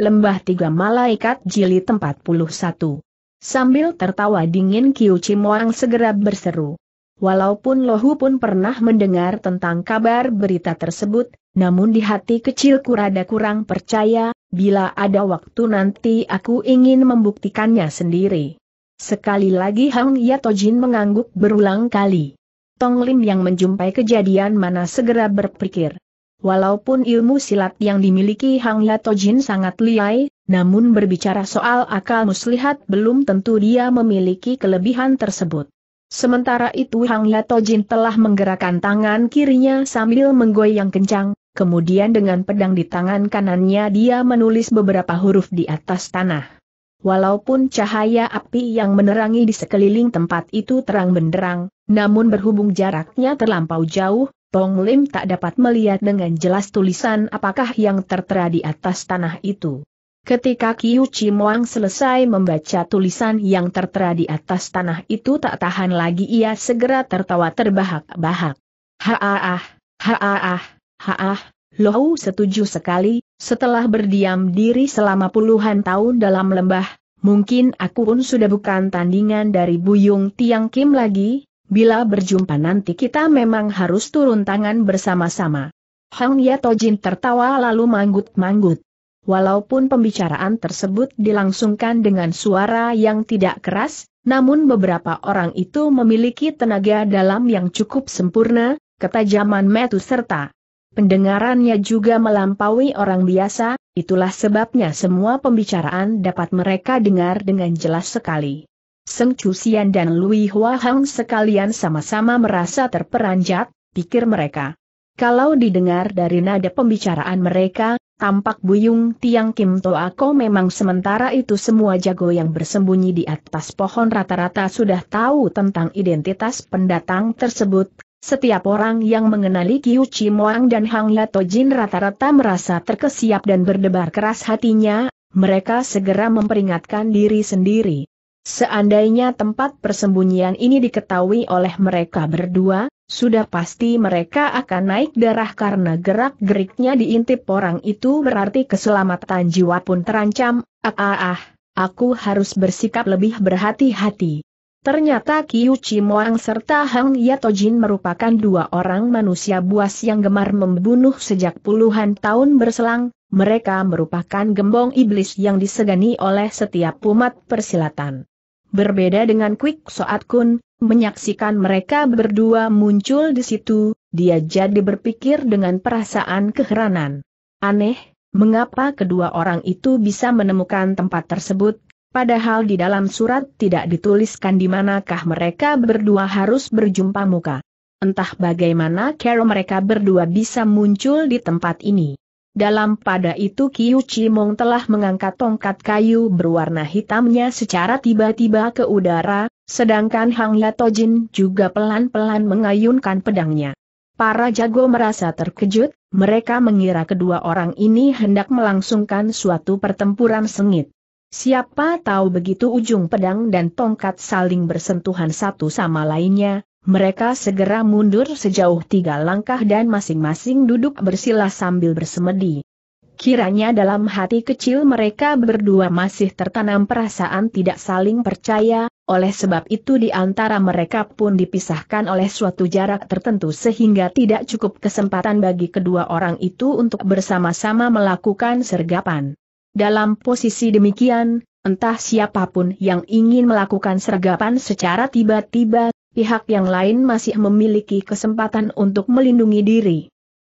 Lembah Tiga Malaikat Jilid 41. Sambil tertawa dingin Kiu Cimoang segera berseru. Walaupun Lohu pun pernah mendengar tentang kabar berita tersebut, namun di hati kecilku rada kurang percaya, bila ada waktu nanti aku ingin membuktikannya sendiri. Sekali lagi Hang Yatojin mengangguk berulang kali. Tong Lim yang menjumpai kejadian mana segera berpikir. Walaupun ilmu silat yang dimiliki Hang Jin sangat liai, namun berbicara soal akal muslihat belum tentu dia memiliki kelebihan tersebut. Sementara itu Hang Jin telah menggerakkan tangan kirinya sambil menggoyang kencang, kemudian dengan pedang di tangan kanannya dia menulis beberapa huruf di atas tanah. Walaupun cahaya api yang menerangi di sekeliling tempat itu terang benderang, namun berhubung jaraknya terlampau jauh, Pong Lim tak dapat melihat dengan jelas tulisan apakah yang tertera di atas tanah itu. Ketika Kiu Chimuang selesai membaca tulisan yang tertera di atas tanah itu tak tahan lagi ia segera tertawa terbahak-bahak. Haah, haah, haah, Lohu setuju sekali, setelah berdiam diri selama puluhan tahun dalam lembah, mungkin aku pun sudah bukan tandingan dari Buyung Tiang Kim lagi, Bila berjumpa nanti kita memang harus turun tangan bersama-sama. Hang Yatojin tertawa lalu manggut-manggut. Walaupun pembicaraan tersebut dilangsungkan dengan suara yang tidak keras, namun beberapa orang itu memiliki tenaga dalam yang cukup sempurna, ketajaman metu serta pendengarannya juga melampaui orang biasa, itulah sebabnya semua pembicaraan dapat mereka dengar dengan jelas sekali. Seng Chusian dan Lui Hua Hang sekalian sama-sama merasa terperanjat, pikir mereka. Kalau didengar dari nada pembicaraan mereka, tampak Buyung Tiang Kim Toako memang sementara itu semua jago yang bersembunyi di atas pohon rata-rata sudah tahu tentang identitas pendatang tersebut. Setiap orang yang mengenali Kiu Moang dan Hang Yato Jin rata-rata merasa terkesiap dan berdebar keras hatinya, mereka segera memperingatkan diri sendiri. Seandainya tempat persembunyian ini diketahui oleh mereka berdua, sudah pasti mereka akan naik darah karena gerak-geriknya diintip orang itu berarti keselamatan jiwa pun terancam, ah ah ah, aku harus bersikap lebih berhati-hati. Ternyata Kiu Chimoang serta Hang Yatojin merupakan dua orang manusia buas yang gemar membunuh sejak puluhan tahun berselang, mereka merupakan gembong iblis yang disegani oleh setiap umat persilatan. Berbeda dengan Quick Soat Kun, menyaksikan mereka berdua muncul di situ, dia jadi berpikir dengan perasaan keheranan. Aneh, mengapa kedua orang itu bisa menemukan tempat tersebut, padahal di dalam surat tidak dituliskan di manakah mereka berdua harus berjumpa muka. Entah bagaimana cara mereka berdua bisa muncul di tempat ini. Dalam pada itu Kiu Chimong telah mengangkat tongkat kayu berwarna hitamnya secara tiba-tiba ke udara, sedangkan Hang Yatojin juga pelan-pelan mengayunkan pedangnya. Para jago merasa terkejut, mereka mengira kedua orang ini hendak melangsungkan suatu pertempuran sengit. Siapa tahu begitu ujung pedang dan tongkat saling bersentuhan satu sama lainnya, mereka segera mundur sejauh tiga langkah dan masing-masing duduk bersila sambil bersemedi. Kiranya dalam hati kecil mereka berdua masih tertanam perasaan tidak saling percaya, oleh sebab itu di antara mereka pun dipisahkan oleh suatu jarak tertentu sehingga tidak cukup kesempatan bagi kedua orang itu untuk bersama-sama melakukan sergapan. Dalam posisi demikian, entah siapapun yang ingin melakukan sergapan secara tiba-tiba pihak yang lain masih memiliki kesempatan untuk melindungi diri.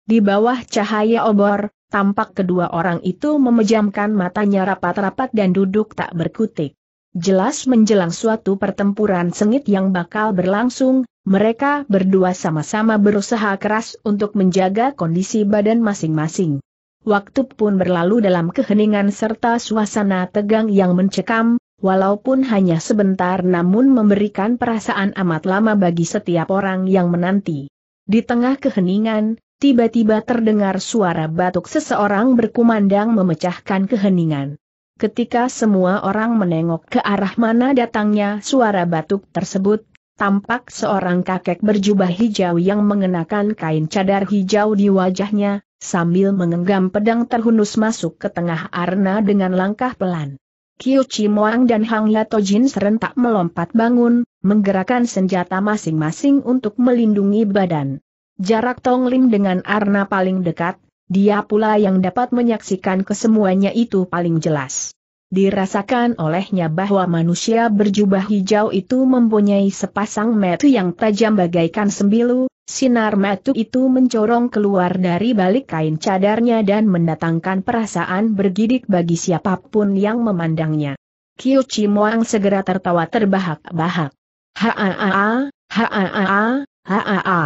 Di bawah cahaya obor, tampak kedua orang itu memejamkan matanya rapat-rapat dan duduk tak berkutik. Jelas menjelang suatu pertempuran sengit yang bakal berlangsung, mereka berdua sama-sama berusaha keras untuk menjaga kondisi badan masing-masing. Waktu pun berlalu dalam keheningan serta suasana tegang yang mencekam, walaupun hanya sebentar namun memberikan perasaan amat lama bagi setiap orang yang menanti. Di tengah keheningan, tiba-tiba terdengar suara batuk seseorang berkumandang memecahkan keheningan. Ketika semua orang menengok ke arah mana datangnya suara batuk tersebut, tampak seorang kakek berjubah hijau yang mengenakan kain cadar hijau di wajahnya, sambil mengenggam pedang terhunus masuk ke tengah arena dengan langkah pelan. Kyu Chimoang dan Hang Yato Jin serentak melompat bangun, menggerakkan senjata masing-masing untuk melindungi badan. Jarak Tong Lim dengan Arna paling dekat, dia pula yang dapat menyaksikan kesemuanya itu paling jelas. Dirasakan olehnya bahwa manusia berjubah hijau itu mempunyai sepasang mata yang tajam bagaikan sembilu, Sinar matu itu mencorong keluar dari balik kain cadarnya dan mendatangkan perasaan bergidik bagi siapapun yang memandangnya. Kiu Chimuang segera tertawa terbahak-bahak. Haa, haa, haa.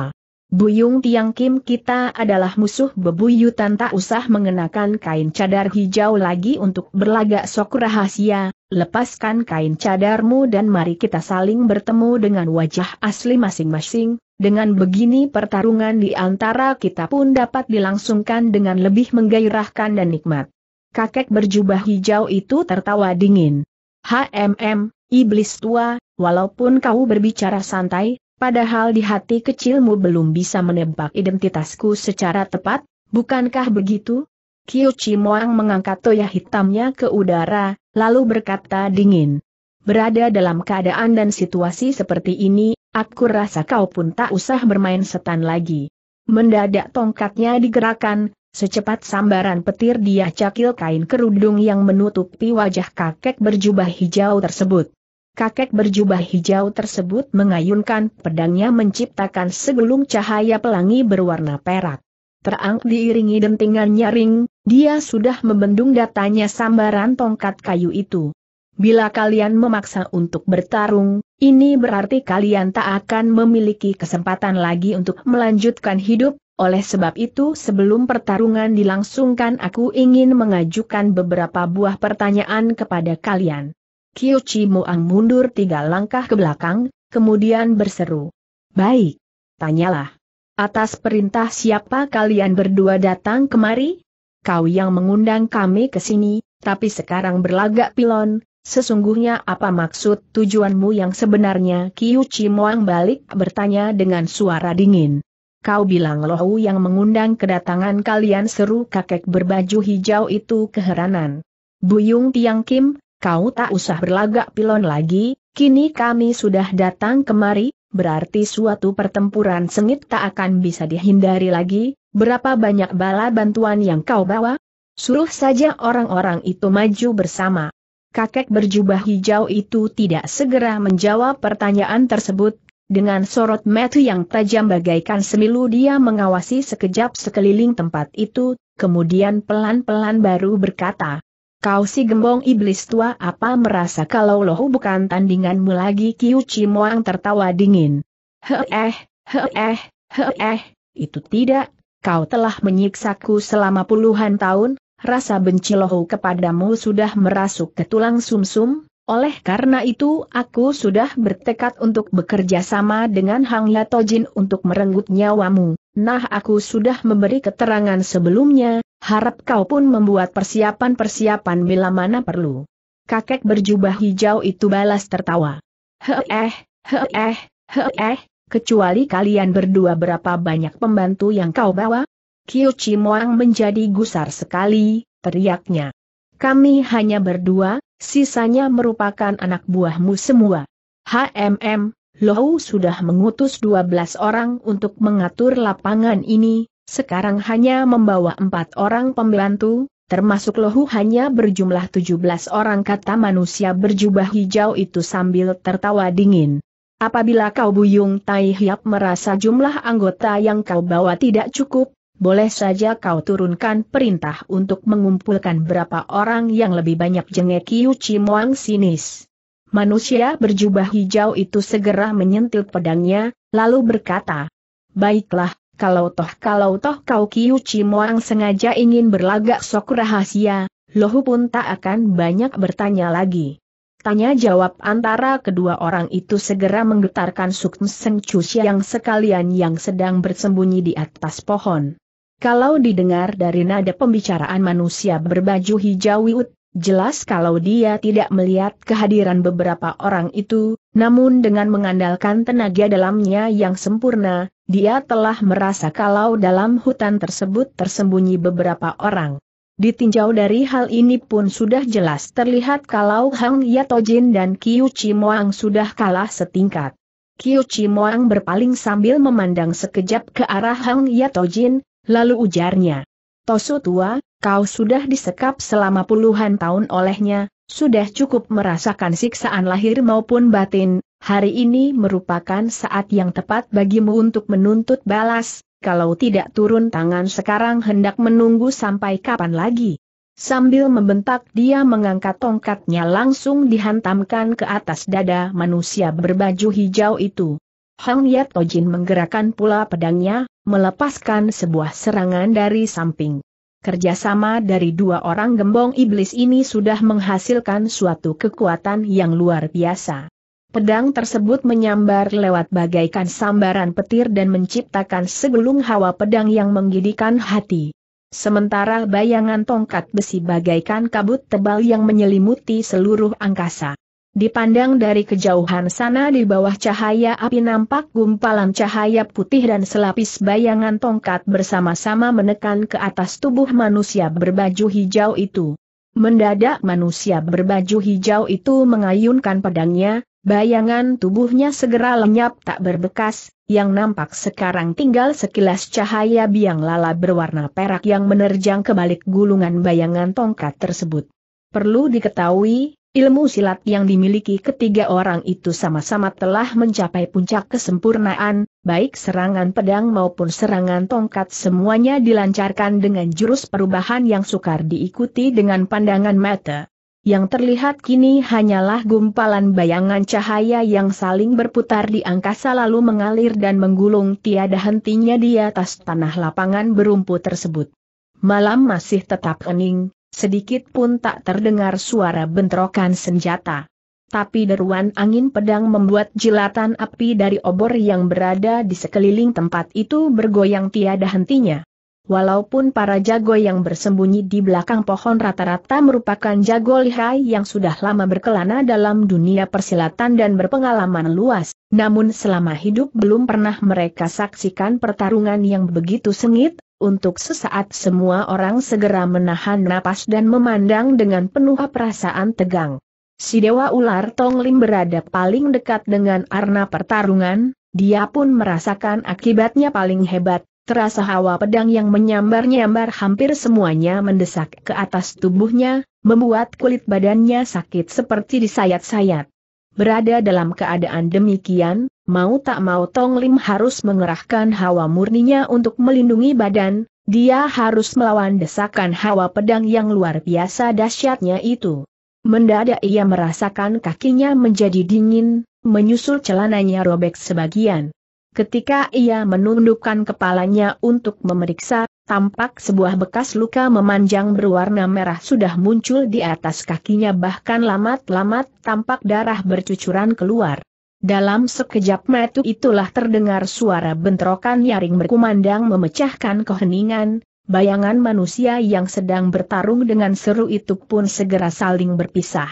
Buyung Tiang Kim kita adalah musuh bebuyutan tak usah mengenakan kain cadar hijau lagi untuk berlagak sok rahasia, lepaskan kain cadarmu dan mari kita saling bertemu dengan wajah asli masing-masing, dengan begini pertarungan di antara kita pun dapat dilangsungkan dengan lebih menggairahkan dan nikmat. Kakek berjubah hijau itu tertawa dingin. HMM, iblis tua, walaupun kau berbicara santai, padahal di hati kecilmu belum bisa menebak identitasku secara tepat, bukankah begitu? Kiu Chimoang mengangkat toya hitamnya ke udara, lalu berkata dingin. Berada dalam keadaan dan situasi seperti ini, aku rasa kau pun tak usah bermain setan lagi. Mendadak tongkatnya digerakkan, Secepat sambaran petir dia cakil kain kerudung yang menutupi wajah kakek berjubah hijau tersebut. Kakek berjubah hijau tersebut mengayunkan pedangnya menciptakan segelung cahaya pelangi berwarna perak terang diiringi dentingan nyaring, dia sudah membendung datanya sambaran tongkat kayu itu. Bila kalian memaksa untuk bertarung, ini berarti kalian tak akan memiliki kesempatan lagi untuk melanjutkan hidup, oleh sebab itu sebelum pertarungan dilangsungkan aku ingin mengajukan beberapa buah pertanyaan kepada kalian. Kiyochi Muang mundur tiga langkah ke belakang, kemudian berseru. Baik, tanyalah. Atas perintah siapa kalian berdua datang kemari? Kau yang mengundang kami ke sini, tapi sekarang berlagak pilon, Sesungguhnya apa maksud tujuanmu yang sebenarnya? Kiu Chimuang balik bertanya dengan suara dingin. Kau bilang Lohu yang mengundang kedatangan kalian seru kakek berbaju hijau itu keheranan. Buyung Tiang Kim, kau tak usah berlagak pilon lagi, kini kami sudah datang kemari, berarti suatu pertempuran sengit tak akan bisa dihindari lagi, berapa banyak bala bantuan yang kau bawa? Suruh saja orang-orang itu maju bersama. Kakek berjubah hijau itu tidak segera menjawab pertanyaan tersebut, dengan sorot metu yang tajam bagaikan semilu dia mengawasi sekejap sekeliling tempat itu, kemudian pelan-pelan baru berkata, Kau si gembong iblis tua apa merasa kalau lohu bukan tandinganmu lagi Kiu Cimoang tertawa dingin. He eh, he eh, he eh, itu tidak, kau telah menyiksaku selama puluhan tahun, rasa benci lohu kepadamu sudah merasuk ke tulang sumsum, -sum, oleh karena itu aku sudah bertekad untuk bekerja sama dengan Hang Latojin untuk merenggut nyawamu. Nah aku sudah memberi keterangan sebelumnya, Harap kau pun membuat persiapan-persiapan bila mana perlu. Kakek berjubah hijau itu balas tertawa. Heeh, heeh, heeh, kecuali kalian berdua berapa banyak pembantu yang kau bawa? Kiu Moang menjadi gusar sekali, teriaknya. Kami hanya berdua, sisanya merupakan anak buahmu semua. HMM, Lohu sudah mengutus 12 orang untuk mengatur lapangan ini, sekarang hanya membawa empat orang pembantu, termasuk Lohu hanya berjumlah 17 orang kata manusia berjubah hijau itu sambil tertawa dingin. Apabila kau Buyung Tai Hiap merasa jumlah anggota yang kau bawa tidak cukup, boleh saja kau turunkan perintah untuk mengumpulkan berapa orang yang lebih banyak jengek Yu Chimuang sinis. Manusia berjubah hijau itu segera menyentil pedangnya, lalu berkata, Baiklah, kalau toh kalau toh kau Kiu Cimoang sengaja ingin berlagak sok rahasia, Lohu pun tak akan banyak bertanya lagi. Tanya jawab antara kedua orang itu segera menggetarkan Suk Mseng yang sekalian yang sedang bersembunyi di atas pohon. Kalau didengar dari nada pembicaraan manusia berbaju hijau wiut, jelas kalau dia tidak melihat kehadiran beberapa orang itu, namun dengan mengandalkan tenaga dalamnya yang sempurna, dia telah merasa kalau dalam hutan tersebut tersembunyi beberapa orang. Ditinjau dari hal ini pun sudah jelas terlihat kalau Hang Yatojin dan Kiu Chimoang sudah kalah setingkat. Kiu Chimoang berpaling sambil memandang sekejap ke arah Hang Yatojin, lalu ujarnya. Tosu tua, kau sudah disekap selama puluhan tahun olehnya, sudah cukup merasakan siksaan lahir maupun batin, hari ini merupakan saat yang tepat bagimu untuk menuntut balas, kalau tidak turun tangan sekarang hendak menunggu sampai kapan lagi. Sambil membentak dia mengangkat tongkatnya langsung dihantamkan ke atas dada manusia berbaju hijau itu. Hang Yat Tojin menggerakkan pula pedangnya, melepaskan sebuah serangan dari samping. Kerjasama dari dua orang gembong iblis ini sudah menghasilkan suatu kekuatan yang luar biasa. Pedang tersebut menyambar lewat bagaikan sambaran petir dan menciptakan segelung hawa pedang yang menggidikan hati. Sementara bayangan tongkat besi bagaikan kabut tebal yang menyelimuti seluruh angkasa. Dipandang dari kejauhan sana di bawah cahaya api nampak gumpalan cahaya putih dan selapis bayangan tongkat bersama-sama menekan ke atas tubuh manusia berbaju hijau itu. Mendadak manusia berbaju hijau itu mengayunkan pedangnya, bayangan tubuhnya segera lenyap tak berbekas, yang nampak sekarang tinggal sekilas cahaya biang lala berwarna perak yang menerjang ke gulungan bayangan tongkat tersebut. Perlu diketahui, Ilmu silat yang dimiliki ketiga orang itu sama-sama telah mencapai puncak kesempurnaan, baik serangan pedang maupun serangan tongkat semuanya dilancarkan dengan jurus perubahan yang sukar diikuti dengan pandangan mata. Yang terlihat kini hanyalah gumpalan bayangan cahaya yang saling berputar di angkasa lalu mengalir dan menggulung tiada hentinya di atas tanah lapangan berumput tersebut. Malam masih tetap hening, Sedikit pun tak terdengar suara bentrokan senjata. Tapi deruan angin pedang membuat jilatan api dari obor yang berada di sekeliling tempat itu bergoyang tiada hentinya. Walaupun para jago yang bersembunyi di belakang pohon rata-rata merupakan jago lihai yang sudah lama berkelana dalam dunia persilatan dan berpengalaman luas, namun selama hidup belum pernah mereka saksikan pertarungan yang begitu sengit, untuk sesaat semua orang segera menahan napas dan memandang dengan penuh perasaan tegang. Si Dewa Ular Tonglim berada paling dekat dengan arna pertarungan, dia pun merasakan akibatnya paling hebat, terasa hawa pedang yang menyambar-nyambar hampir semuanya mendesak ke atas tubuhnya, membuat kulit badannya sakit seperti disayat-sayat. Berada dalam keadaan demikian, mau tak mau Tong Lim harus mengerahkan hawa murninya untuk melindungi badan, dia harus melawan desakan hawa pedang yang luar biasa dahsyatnya itu. Mendadak ia merasakan kakinya menjadi dingin, menyusul celananya robek sebagian. Ketika ia menundukkan kepalanya untuk memeriksa, tampak sebuah bekas luka memanjang berwarna merah sudah muncul di atas kakinya bahkan lamat-lamat tampak darah bercucuran keluar. Dalam sekejap metu itulah terdengar suara bentrokan nyaring berkumandang memecahkan keheningan, bayangan manusia yang sedang bertarung dengan seru itu pun segera saling berpisah.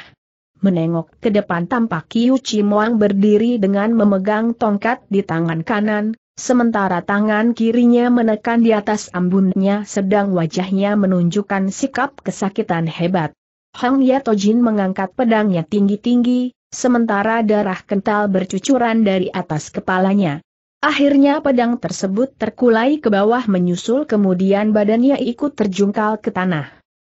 Menengok ke depan tampak Kiu Chimuang berdiri dengan memegang tongkat di tangan kanan, sementara tangan kirinya menekan di atas ambunnya sedang wajahnya menunjukkan sikap kesakitan hebat. Hang Yatojin mengangkat pedangnya tinggi-tinggi, sementara darah kental bercucuran dari atas kepalanya. Akhirnya pedang tersebut terkulai ke bawah menyusul kemudian badannya ikut terjungkal ke tanah.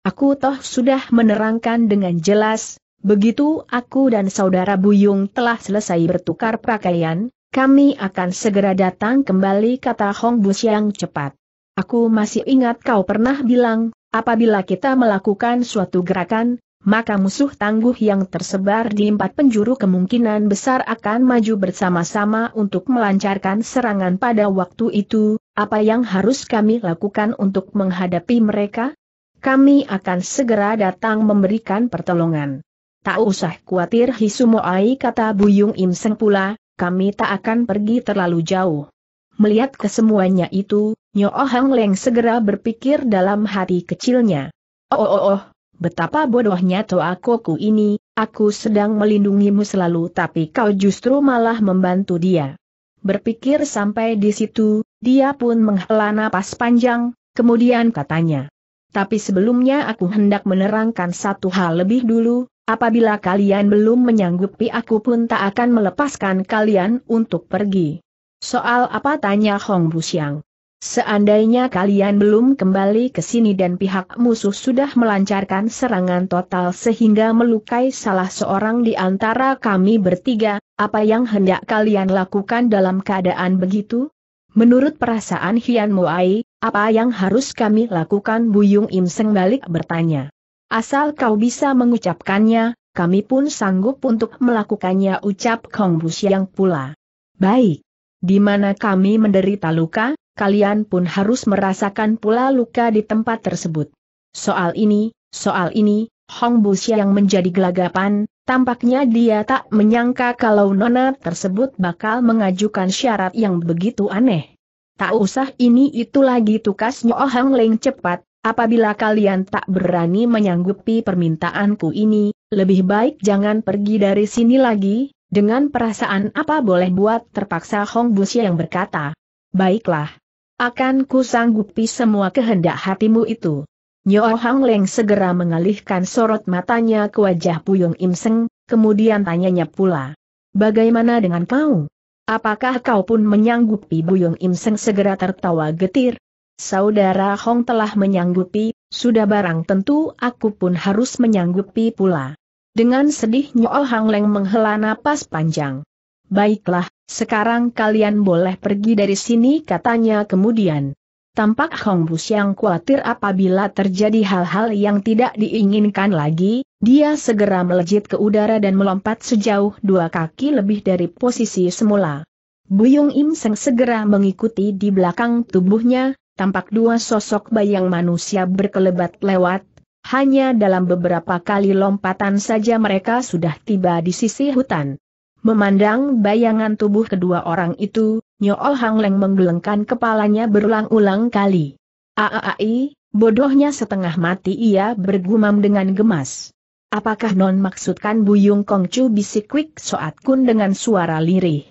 Aku toh sudah menerangkan dengan jelas, Begitu aku dan saudara Buyung telah selesai bertukar pakaian, kami akan segera datang kembali kata Hong Bus yang cepat. Aku masih ingat kau pernah bilang, apabila kita melakukan suatu gerakan, maka musuh tangguh yang tersebar di empat penjuru kemungkinan besar akan maju bersama-sama untuk melancarkan serangan pada waktu itu, apa yang harus kami lakukan untuk menghadapi mereka? Kami akan segera datang memberikan pertolongan. Tak usah khawatir Hisumoai kata Buyung Imseng pula, kami tak akan pergi terlalu jauh. Melihat kesemuanya itu, Nyo oh Leng segera berpikir dalam hati kecilnya. Oh oh oh, oh betapa bodohnya Toakoku ini, aku sedang melindungimu selalu tapi kau justru malah membantu dia. Berpikir sampai di situ, dia pun menghela napas panjang, kemudian katanya. Tapi sebelumnya aku hendak menerangkan satu hal lebih dulu, Apabila kalian belum menyanggupi aku pun tak akan melepaskan kalian untuk pergi. Soal apa tanya Hong Busiang. Seandainya kalian belum kembali ke sini dan pihak musuh sudah melancarkan serangan total sehingga melukai salah seorang di antara kami bertiga, apa yang hendak kalian lakukan dalam keadaan begitu? Menurut perasaan Hian Muai, apa yang harus kami lakukan Buyung Im Seng balik bertanya. Asal kau bisa mengucapkannya, kami pun sanggup untuk melakukannya ucap Kong yang pula. Baik. Di mana kami menderita luka, kalian pun harus merasakan pula luka di tempat tersebut. Soal ini, soal ini, Hong yang menjadi gelagapan, tampaknya dia tak menyangka kalau Nona tersebut bakal mengajukan syarat yang begitu aneh. Tak usah ini itu lagi tukas Nyo Hang Leng cepat, Apabila kalian tak berani menyanggupi permintaanku ini, lebih baik jangan pergi dari sini lagi, dengan perasaan apa boleh buat terpaksa Hong Busya yang berkata, Baiklah. Akan kusanggupi semua kehendak hatimu itu. Nyo Hang Leng segera mengalihkan sorot matanya ke wajah Puyung Im Seng, kemudian tanyanya pula. Bagaimana dengan kau? Apakah kau pun menyanggupi Buyung Im segera tertawa getir, saudara Hong telah menyanggupi, sudah barang tentu aku pun harus menyanggupi pula. Dengan sedih Nyo Hang Leng menghela napas panjang. Baiklah, sekarang kalian boleh pergi dari sini katanya kemudian. Tampak Hong Bus yang khawatir apabila terjadi hal-hal yang tidak diinginkan lagi, dia segera melejit ke udara dan melompat sejauh dua kaki lebih dari posisi semula. Buyung Im Seng segera mengikuti di belakang tubuhnya, tampak dua sosok bayang manusia berkelebat lewat, hanya dalam beberapa kali lompatan saja mereka sudah tiba di sisi hutan. Memandang bayangan tubuh kedua orang itu, Nyool Hang Leng menggelengkan kepalanya berulang-ulang kali. Aaai, bodohnya setengah mati ia bergumam dengan gemas. Apakah non maksudkan Buyung Kongcu bisik quick Soat Kun dengan suara lirih?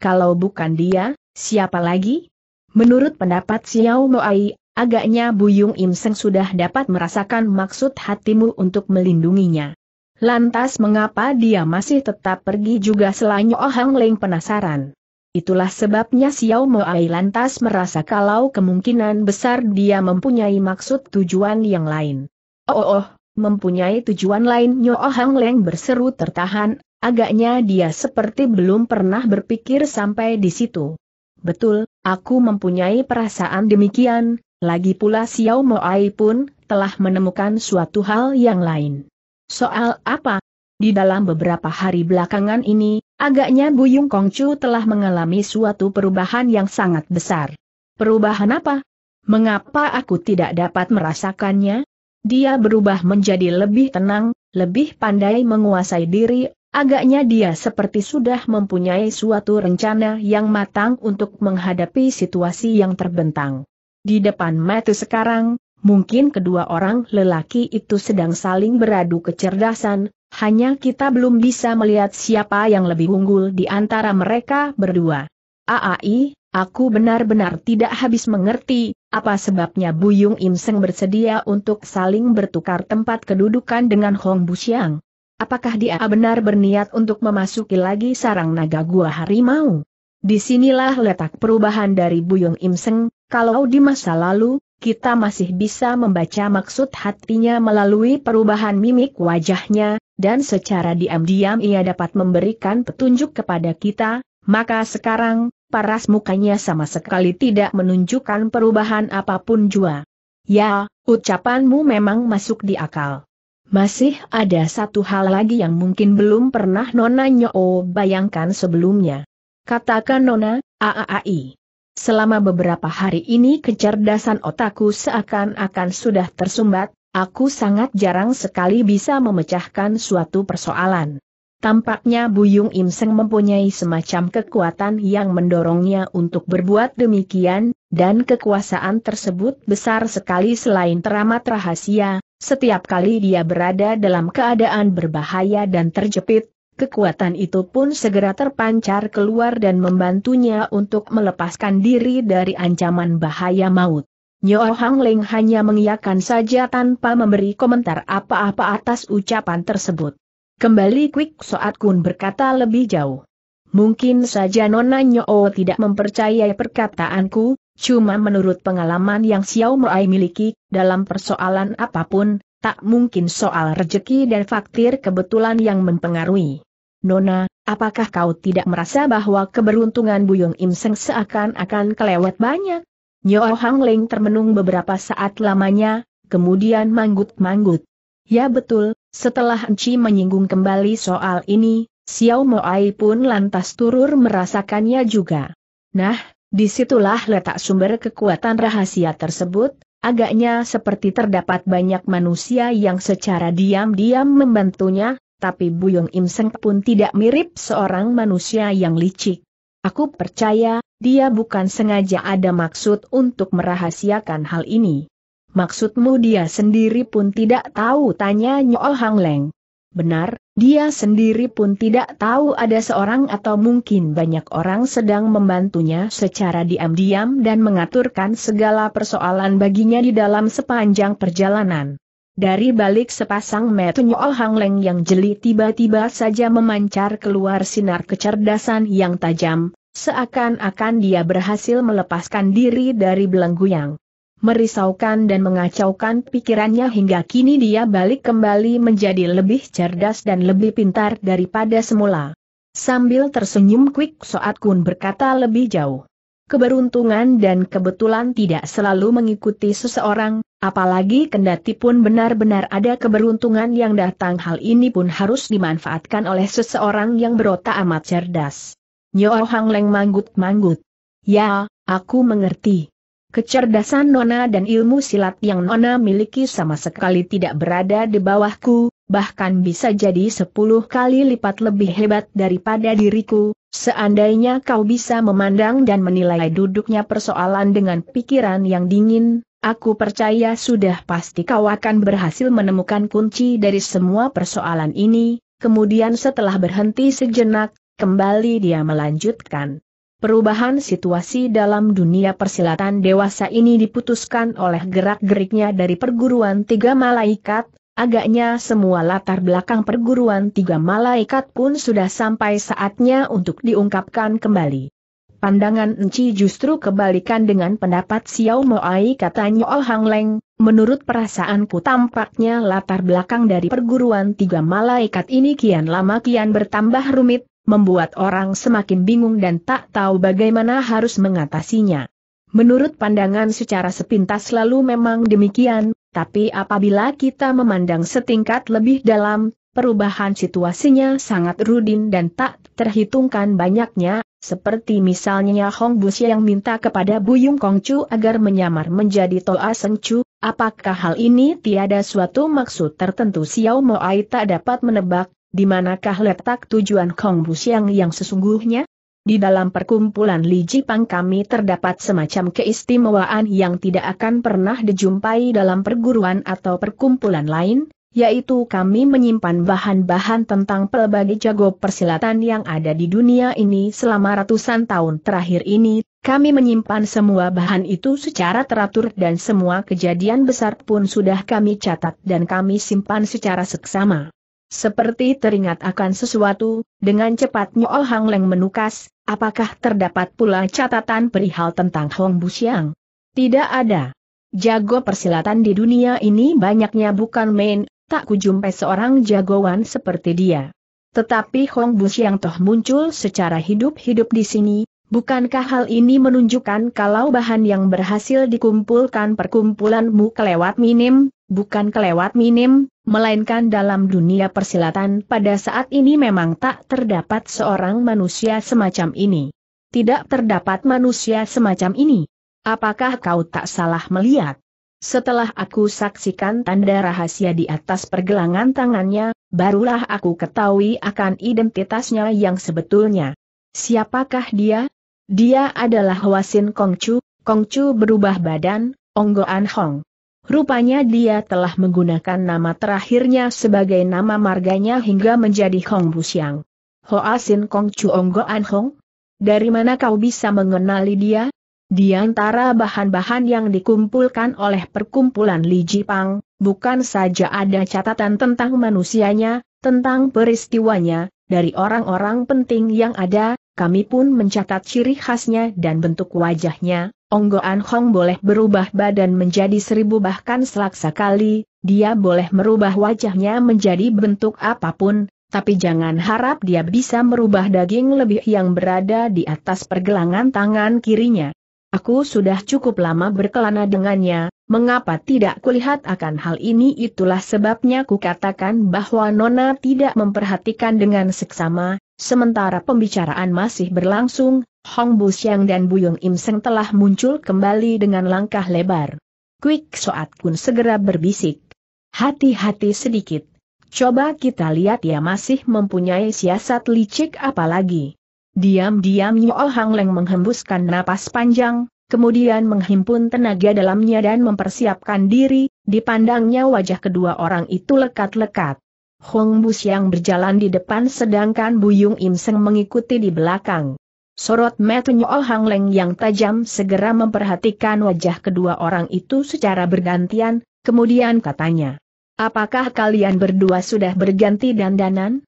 Kalau bukan dia, siapa lagi? Menurut pendapat Xiao Mo Ai, agaknya Buyung Im Seng sudah dapat merasakan maksud hatimu untuk melindunginya. Lantas mengapa dia masih tetap pergi juga selain Oh Hang Leng penasaran. Itulah sebabnya Xiao Mo Ai lantas merasa kalau kemungkinan besar dia mempunyai maksud tujuan yang lain. Oh, oh, oh mempunyai tujuan lain Nyo oh Hang Leng berseru tertahan, agaknya dia seperti belum pernah berpikir sampai di situ. Betul, Aku mempunyai perasaan demikian, lagi pula Xiao Moai pun telah menemukan suatu hal yang lain. Soal apa? Di dalam beberapa hari belakangan ini, agaknya Buyung Kongcu telah mengalami suatu perubahan yang sangat besar. Perubahan apa? Mengapa aku tidak dapat merasakannya? Dia berubah menjadi lebih tenang, lebih pandai menguasai diri Agaknya dia seperti sudah mempunyai suatu rencana yang matang untuk menghadapi situasi yang terbentang. Di depan mata sekarang, mungkin kedua orang lelaki itu sedang saling beradu kecerdasan, hanya kita belum bisa melihat siapa yang lebih unggul di antara mereka berdua. Aai, aku benar-benar tidak habis mengerti, apa sebabnya Buyung Imseng bersedia untuk saling bertukar tempat kedudukan dengan Hong Xiang. Apakah dia benar berniat untuk memasuki lagi sarang naga gua harimau? Disinilah letak perubahan dari Buyung Imseng, kalau di masa lalu, kita masih bisa membaca maksud hatinya melalui perubahan mimik wajahnya, dan secara diam-diam ia dapat memberikan petunjuk kepada kita, maka sekarang, paras mukanya sama sekali tidak menunjukkan perubahan apapun jua. Ya, ucapanmu memang masuk di akal. Masih ada satu hal lagi yang mungkin belum pernah Nona Nyo oh, bayangkan sebelumnya. Katakan Nona, AAAI. Selama beberapa hari ini kecerdasan otakku seakan-akan sudah tersumbat, aku sangat jarang sekali bisa memecahkan suatu persoalan. Tampaknya Buyung Im Seng mempunyai semacam kekuatan yang mendorongnya untuk berbuat demikian, dan kekuasaan tersebut besar sekali selain teramat rahasia, setiap kali dia berada dalam keadaan berbahaya dan terjepit, Kekuatan itu pun segera terpancar keluar dan membantunya untuk melepaskan diri dari ancaman bahaya maut. Nyo Hang Leng hanya mengiyakan saja tanpa memberi komentar apa-apa atas ucapan tersebut. Kembali Quick Soat Kun berkata lebih jauh. Mungkin saja Nona Nyoo tidak mempercayai perkataanku, cuma menurut pengalaman yang Xiao Mai miliki, dalam persoalan apapun, tak mungkin soal rejeki dan faktir kebetulan yang mempengaruhi. Nona, apakah kau tidak merasa bahwa keberuntungan Buyung Im Seng seakan-akan kelewat banyak? Nyo Hang Ling termenung beberapa saat lamanya, kemudian manggut-manggut. Ya betul, setelah Enci menyinggung kembali soal ini, Xiao Moai pun lantas turur merasakannya juga. Nah, disitulah letak sumber kekuatan rahasia tersebut, agaknya seperti terdapat banyak manusia yang secara diam-diam membantunya, tapi Buyong Im Seng pun tidak mirip seorang manusia yang licik. Aku percaya, dia bukan sengaja ada maksud untuk merahasiakan hal ini. Maksudmu dia sendiri pun tidak tahu tanya Nyol Hang Leng. Benar, dia sendiri pun tidak tahu ada seorang atau mungkin banyak orang sedang membantunya secara diam-diam dan mengaturkan segala persoalan baginya di dalam sepanjang perjalanan. Dari balik sepasang mata Nyol Hang Leng yang jeli tiba-tiba saja memancar keluar sinar kecerdasan yang tajam, seakan-akan dia berhasil melepaskan diri dari belenggu yang merisaukan dan mengacaukan pikirannya hingga kini dia balik kembali menjadi lebih cerdas dan lebih pintar daripada semula. Sambil tersenyum Quick Soat Kun berkata lebih jauh. Keberuntungan dan kebetulan tidak selalu mengikuti seseorang, apalagi kendati pun benar-benar ada keberuntungan yang datang hal ini pun harus dimanfaatkan oleh seseorang yang berotak amat cerdas. Nyo Hang Leng manggut-manggut. Ya, aku mengerti. Kecerdasan Nona dan ilmu silat yang Nona miliki sama sekali tidak berada di bawahku, bahkan bisa jadi sepuluh kali lipat lebih hebat daripada diriku, seandainya kau bisa memandang dan menilai duduknya persoalan dengan pikiran yang dingin, aku percaya sudah pasti kau akan berhasil menemukan kunci dari semua persoalan ini, kemudian setelah berhenti sejenak, kembali dia melanjutkan. Perubahan situasi dalam dunia persilatan dewasa ini diputuskan oleh gerak-geriknya dari perguruan tiga malaikat, agaknya semua latar belakang perguruan tiga malaikat pun sudah sampai saatnya untuk diungkapkan kembali. Pandangan Enci justru kebalikan dengan pendapat Xiao Moai katanya Oh Hang Leng, menurut perasaanku tampaknya latar belakang dari perguruan tiga malaikat ini kian lama kian bertambah rumit, membuat orang semakin bingung dan tak tahu bagaimana harus mengatasinya. Menurut pandangan secara sepintas lalu memang demikian, tapi apabila kita memandang setingkat lebih dalam, perubahan situasinya sangat rudin dan tak terhitungkan banyaknya, seperti misalnya Hong Bus yang minta kepada Buyung Kongcu agar menyamar menjadi Toa Sengcu, apakah hal ini tiada suatu maksud tertentu Xiao Moai tak dapat menebak, di manakah letak tujuan Kong Busiang yang sesungguhnya? Di dalam perkumpulan Li Jipang kami terdapat semacam keistimewaan yang tidak akan pernah dijumpai dalam perguruan atau perkumpulan lain, yaitu kami menyimpan bahan-bahan tentang pelbagai jago persilatan yang ada di dunia ini selama ratusan tahun terakhir ini, kami menyimpan semua bahan itu secara teratur dan semua kejadian besar pun sudah kami catat dan kami simpan secara seksama. Seperti teringat akan sesuatu, dengan cepat Nyool Hang Leng menukas, apakah terdapat pula catatan perihal tentang Hong Busiang? Tidak ada. Jago persilatan di dunia ini banyaknya bukan main, tak kujumpai seorang jagoan seperti dia. Tetapi Hong Busiang toh muncul secara hidup-hidup di sini, Bukankah hal ini menunjukkan kalau bahan yang berhasil dikumpulkan perkumpulanmu kelewat minim, bukan kelewat minim, melainkan dalam dunia persilatan pada saat ini memang tak terdapat seorang manusia semacam ini. Tidak terdapat manusia semacam ini. Apakah kau tak salah melihat? Setelah aku saksikan tanda rahasia di atas pergelangan tangannya, barulah aku ketahui akan identitasnya yang sebetulnya. Siapakah dia? Dia adalah Wasin Kongcu, Kongcu berubah badan, Onggo An Hong. Rupanya dia telah menggunakan nama terakhirnya sebagai nama marganya hingga menjadi Hong Busiang. Hoasin Kongcu Onggo An Hong? Dari mana kau bisa mengenali dia? Di antara bahan-bahan yang dikumpulkan oleh perkumpulan Li Jipang, bukan saja ada catatan tentang manusianya, tentang peristiwanya, dari orang-orang penting yang ada, kami pun mencatat ciri khasnya dan bentuk wajahnya, Onggo Hong boleh berubah badan menjadi seribu bahkan selaksa kali, dia boleh merubah wajahnya menjadi bentuk apapun, tapi jangan harap dia bisa merubah daging lebih yang berada di atas pergelangan tangan kirinya. Aku sudah cukup lama berkelana dengannya, mengapa tidak kulihat akan hal ini itulah sebabnya kukatakan bahwa Nona tidak memperhatikan dengan seksama, Sementara pembicaraan masih berlangsung, Hong Bu Xiang dan Bu Yong Im Seng telah muncul kembali dengan langkah lebar. Quick Soat Kun segera berbisik. Hati-hati sedikit. Coba kita lihat ya masih mempunyai siasat licik apalagi. Diam-diam Yuo Hang Leng menghembuskan napas panjang, kemudian menghimpun tenaga dalamnya dan mempersiapkan diri, dipandangnya wajah kedua orang itu lekat-lekat. Hong Bus yang berjalan di depan sedangkan Buyung Im Seng mengikuti di belakang. Sorot matanya Oh Hang Leng yang tajam segera memperhatikan wajah kedua orang itu secara bergantian, kemudian katanya. Apakah kalian berdua sudah berganti dandanan?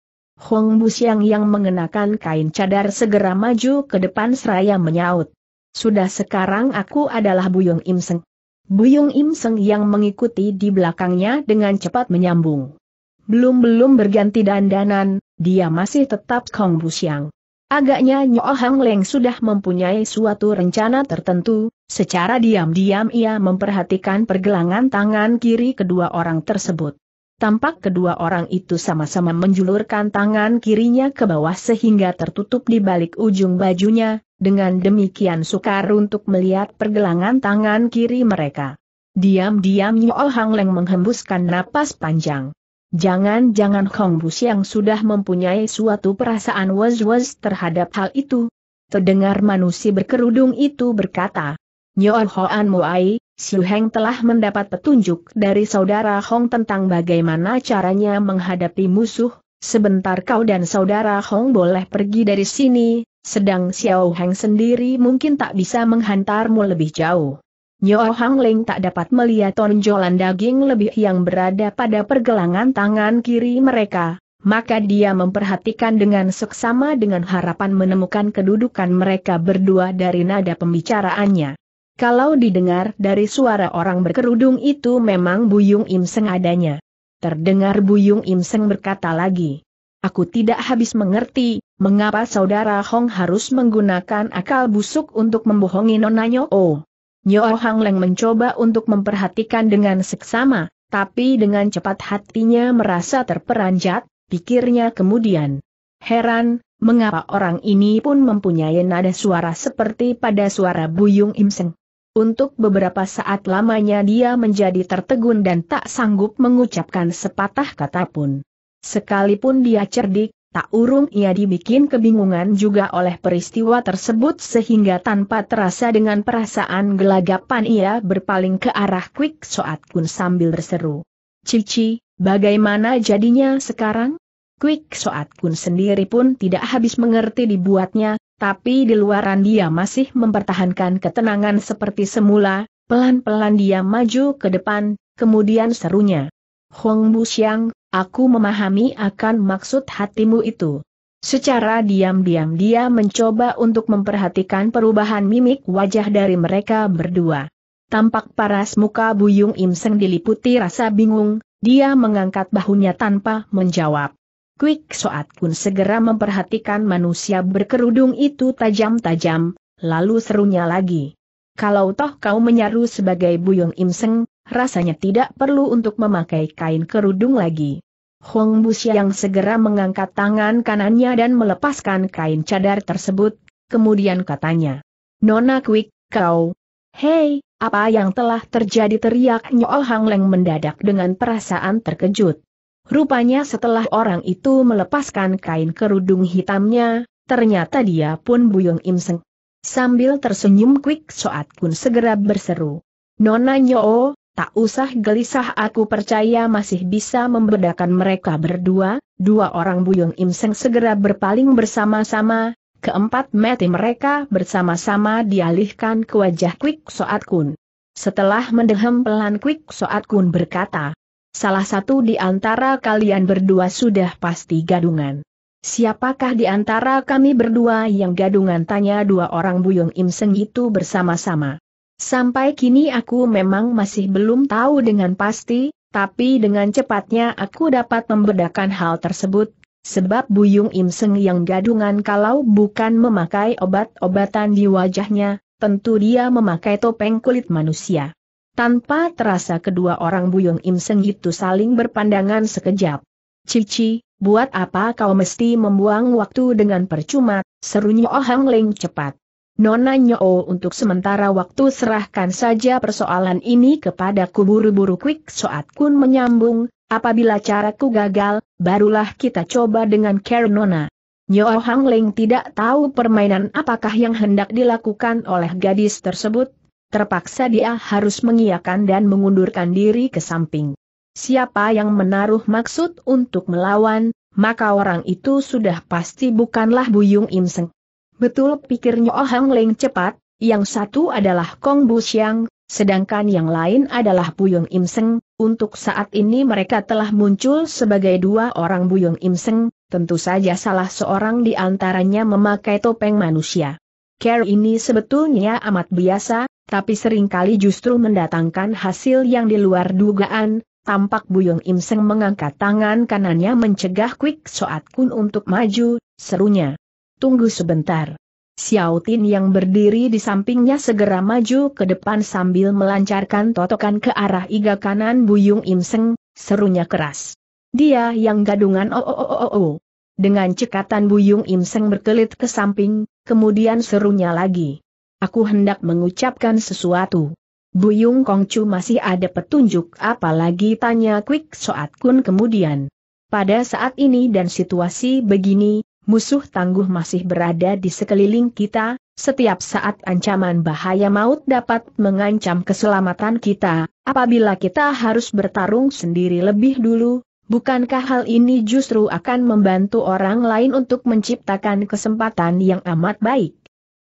Hong Busiang yang mengenakan kain cadar segera maju ke depan seraya menyaut. Sudah sekarang aku adalah Buyung Im Seng. Buyung Im Seng yang mengikuti di belakangnya dengan cepat menyambung belum-belum berganti dandanan, dia masih tetap Kong Busyang. Agaknya Nyo Hang Leng sudah mempunyai suatu rencana tertentu, secara diam-diam ia memperhatikan pergelangan tangan kiri kedua orang tersebut. Tampak kedua orang itu sama-sama menjulurkan tangan kirinya ke bawah sehingga tertutup di balik ujung bajunya, dengan demikian sukar untuk melihat pergelangan tangan kiri mereka. Diam-diam Nyo Hang Leng menghembuskan napas panjang. Jangan-jangan Hong Bus yang sudah mempunyai suatu perasaan was-was terhadap hal itu. Terdengar manusia berkerudung itu berkata, Nyo Hoan Muai, Siu Heng telah mendapat petunjuk dari saudara Hong tentang bagaimana caranya menghadapi musuh, sebentar kau dan saudara Hong boleh pergi dari sini, sedang Xiao Heng sendiri mungkin tak bisa menghantarmu lebih jauh. Nyo Hang Ling tak dapat melihat tonjolan daging lebih yang berada pada pergelangan tangan kiri mereka, maka dia memperhatikan dengan seksama dengan harapan menemukan kedudukan mereka berdua dari nada pembicaraannya. Kalau didengar dari suara orang berkerudung itu memang Buyung Im Seng adanya. Terdengar Buyung Im Seng berkata lagi. Aku tidak habis mengerti, mengapa saudara Hong harus menggunakan akal busuk untuk membohongi nonanya Oh. Nyo Hang Leng mencoba untuk memperhatikan dengan seksama, tapi dengan cepat hatinya merasa terperanjat, pikirnya kemudian. Heran, mengapa orang ini pun mempunyai nada suara seperti pada suara Buyung Imseng. Untuk beberapa saat lamanya dia menjadi tertegun dan tak sanggup mengucapkan sepatah kata pun. Sekalipun dia cerdik, Tak urung ia dibikin kebingungan juga oleh peristiwa tersebut sehingga tanpa terasa dengan perasaan gelagapan ia berpaling ke arah Quick Soat Kun sambil berseru. Cici, bagaimana jadinya sekarang? Quick Soat Kun sendiri pun tidak habis mengerti dibuatnya, tapi di luaran dia masih mempertahankan ketenangan seperti semula, pelan-pelan dia maju ke depan, kemudian serunya. Hong Bu Xiang, Aku memahami akan maksud hatimu itu. Secara diam-diam dia mencoba untuk memperhatikan perubahan mimik wajah dari mereka berdua. Tampak paras muka Buyung Imseng diliputi rasa bingung, dia mengangkat bahunya tanpa menjawab. Quick Soat pun segera memperhatikan manusia berkerudung itu tajam-tajam, lalu serunya lagi. Kalau toh kau menyaru sebagai Buyung Imseng, rasanya tidak perlu untuk memakai kain kerudung lagi. Hong Bus yang segera mengangkat tangan kanannya dan melepaskan kain cadar tersebut, kemudian katanya, Nona Quick, kau, hei, apa yang telah terjadi teriak Nyo Hang Leng mendadak dengan perasaan terkejut. Rupanya setelah orang itu melepaskan kain kerudung hitamnya, ternyata dia pun buyung imseng. Sambil tersenyum Quick Soat Kun segera berseru. Nona Nyo, tak usah gelisah aku percaya masih bisa membedakan mereka berdua, dua orang Buyung Im segera berpaling bersama-sama, keempat mati mereka bersama-sama dialihkan ke wajah Kwik Soat Kun. Setelah mendehem pelan Kwik Soat Kun berkata, Salah satu di antara kalian berdua sudah pasti gadungan. Siapakah di antara kami berdua yang gadungan tanya dua orang Buyung Im itu bersama-sama. Sampai kini aku memang masih belum tahu dengan pasti, tapi dengan cepatnya aku dapat membedakan hal tersebut, sebab Buyung Im Seng yang gadungan kalau bukan memakai obat-obatan di wajahnya, tentu dia memakai topeng kulit manusia. Tanpa terasa kedua orang Buyung Im Seng itu saling berpandangan sekejap. Cici, buat apa kau mesti membuang waktu dengan percuma, serunya Oh Hang cepat. Nona Nyo untuk sementara waktu serahkan saja persoalan ini kepada buru-buru Quick Soat Kun menyambung, apabila caraku gagal, barulah kita coba dengan care Nona. Nyo Hang Leng tidak tahu permainan apakah yang hendak dilakukan oleh gadis tersebut, terpaksa dia harus mengiyakan dan mengundurkan diri ke samping. Siapa yang menaruh maksud untuk melawan, maka orang itu sudah pasti bukanlah Buyung Imseng. Betul pikirnya Oh Hang Leng cepat, yang satu adalah Kong Bu Xiang, sedangkan yang lain adalah Buyung Im Seng. Untuk saat ini mereka telah muncul sebagai dua orang Buyung Im Seng, tentu saja salah seorang di antaranya memakai topeng manusia. Care ini sebetulnya amat biasa, tapi seringkali justru mendatangkan hasil yang di luar dugaan, Tampak Buyung Im Seng mengangkat tangan kanannya mencegah Quick Soat Kun untuk maju, serunya tunggu sebentar. Xiao Tin yang berdiri di sampingnya segera maju ke depan sambil melancarkan totokan ke arah iga kanan Buyung Im Seng, serunya keras. Dia yang gadungan oh oh oh oh oh. Dengan cekatan Buyung Im Seng berkelit ke samping, kemudian serunya lagi. Aku hendak mengucapkan sesuatu. Buyung Kongcu masih ada petunjuk apalagi tanya Quick Soat Kun kemudian. Pada saat ini dan situasi begini, musuh tangguh masih berada di sekeliling kita, setiap saat ancaman bahaya maut dapat mengancam keselamatan kita, apabila kita harus bertarung sendiri lebih dulu, bukankah hal ini justru akan membantu orang lain untuk menciptakan kesempatan yang amat baik?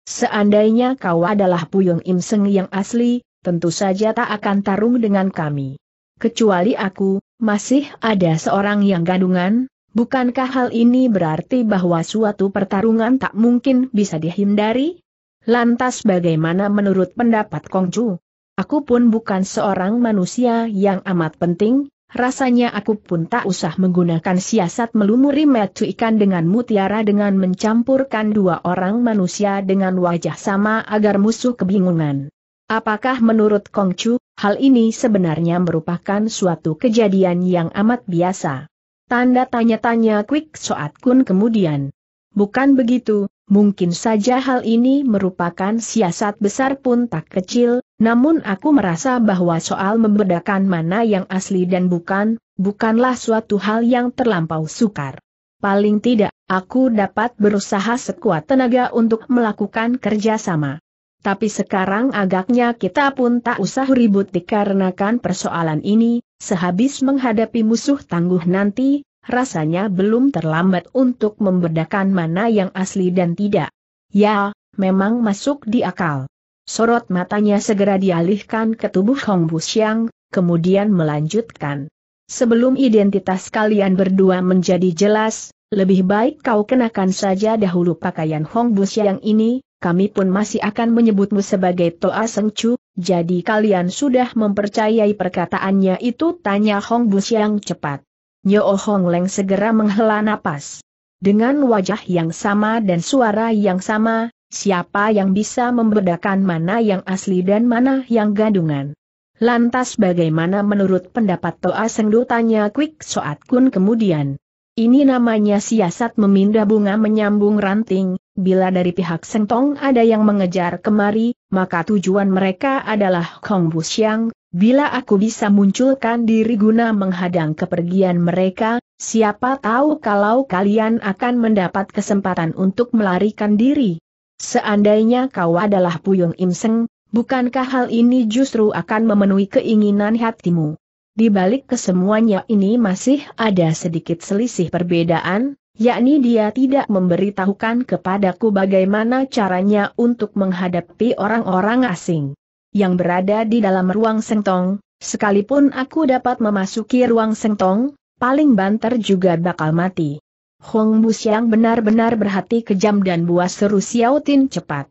Seandainya kau adalah Puyong Im Seng yang asli, tentu saja tak akan tarung dengan kami. Kecuali aku, masih ada seorang yang gadungan, Bukankah hal ini berarti bahwa suatu pertarungan tak mungkin bisa dihindari? Lantas bagaimana menurut pendapat Kongcu? Aku pun bukan seorang manusia yang amat penting, rasanya aku pun tak usah menggunakan siasat melumuri metu ikan dengan mutiara dengan mencampurkan dua orang manusia dengan wajah sama agar musuh kebingungan. Apakah menurut Kongcu, hal ini sebenarnya merupakan suatu kejadian yang amat biasa? Tanda tanya-tanya Quick Soat Kun kemudian. Bukan begitu, mungkin saja hal ini merupakan siasat besar pun tak kecil, namun aku merasa bahwa soal membedakan mana yang asli dan bukan, bukanlah suatu hal yang terlampau sukar. Paling tidak, aku dapat berusaha sekuat tenaga untuk melakukan kerjasama. Tapi sekarang agaknya kita pun tak usah ribut dikarenakan persoalan ini, sehabis menghadapi musuh tangguh nanti, rasanya belum terlambat untuk membedakan mana yang asli dan tidak. Ya, memang masuk di akal. Sorot matanya segera dialihkan ke tubuh Hong Buxiang, kemudian melanjutkan. Sebelum identitas kalian berdua menjadi jelas, lebih baik kau kenakan saja dahulu pakaian Hong Buxiang ini, kami pun masih akan menyebutmu sebagai Toa Sengcu, jadi kalian sudah mempercayai perkataannya itu tanya Hong Bu yang cepat. Nyo oh Hong Leng segera menghela napas. Dengan wajah yang sama dan suara yang sama, siapa yang bisa membedakan mana yang asli dan mana yang gadungan? Lantas bagaimana menurut pendapat Toa Sengdu tanya Quick Soat Kun kemudian? Ini namanya siasat memindah bunga menyambung ranting, bila dari pihak sentong ada yang mengejar kemari, maka tujuan mereka adalah Kong Busyang, bila aku bisa munculkan diri guna menghadang kepergian mereka, siapa tahu kalau kalian akan mendapat kesempatan untuk melarikan diri. Seandainya kau adalah Puyung Imseng, bukankah hal ini justru akan memenuhi keinginan hatimu? Di balik kesemuanya ini masih ada sedikit selisih perbedaan, yakni dia tidak memberitahukan kepadaku bagaimana caranya untuk menghadapi orang-orang asing yang berada di dalam ruang sengtong, sekalipun aku dapat memasuki ruang sengtong, paling banter juga bakal mati. Hong Busiang benar-benar berhati kejam dan buas seru Xiaotin cepat.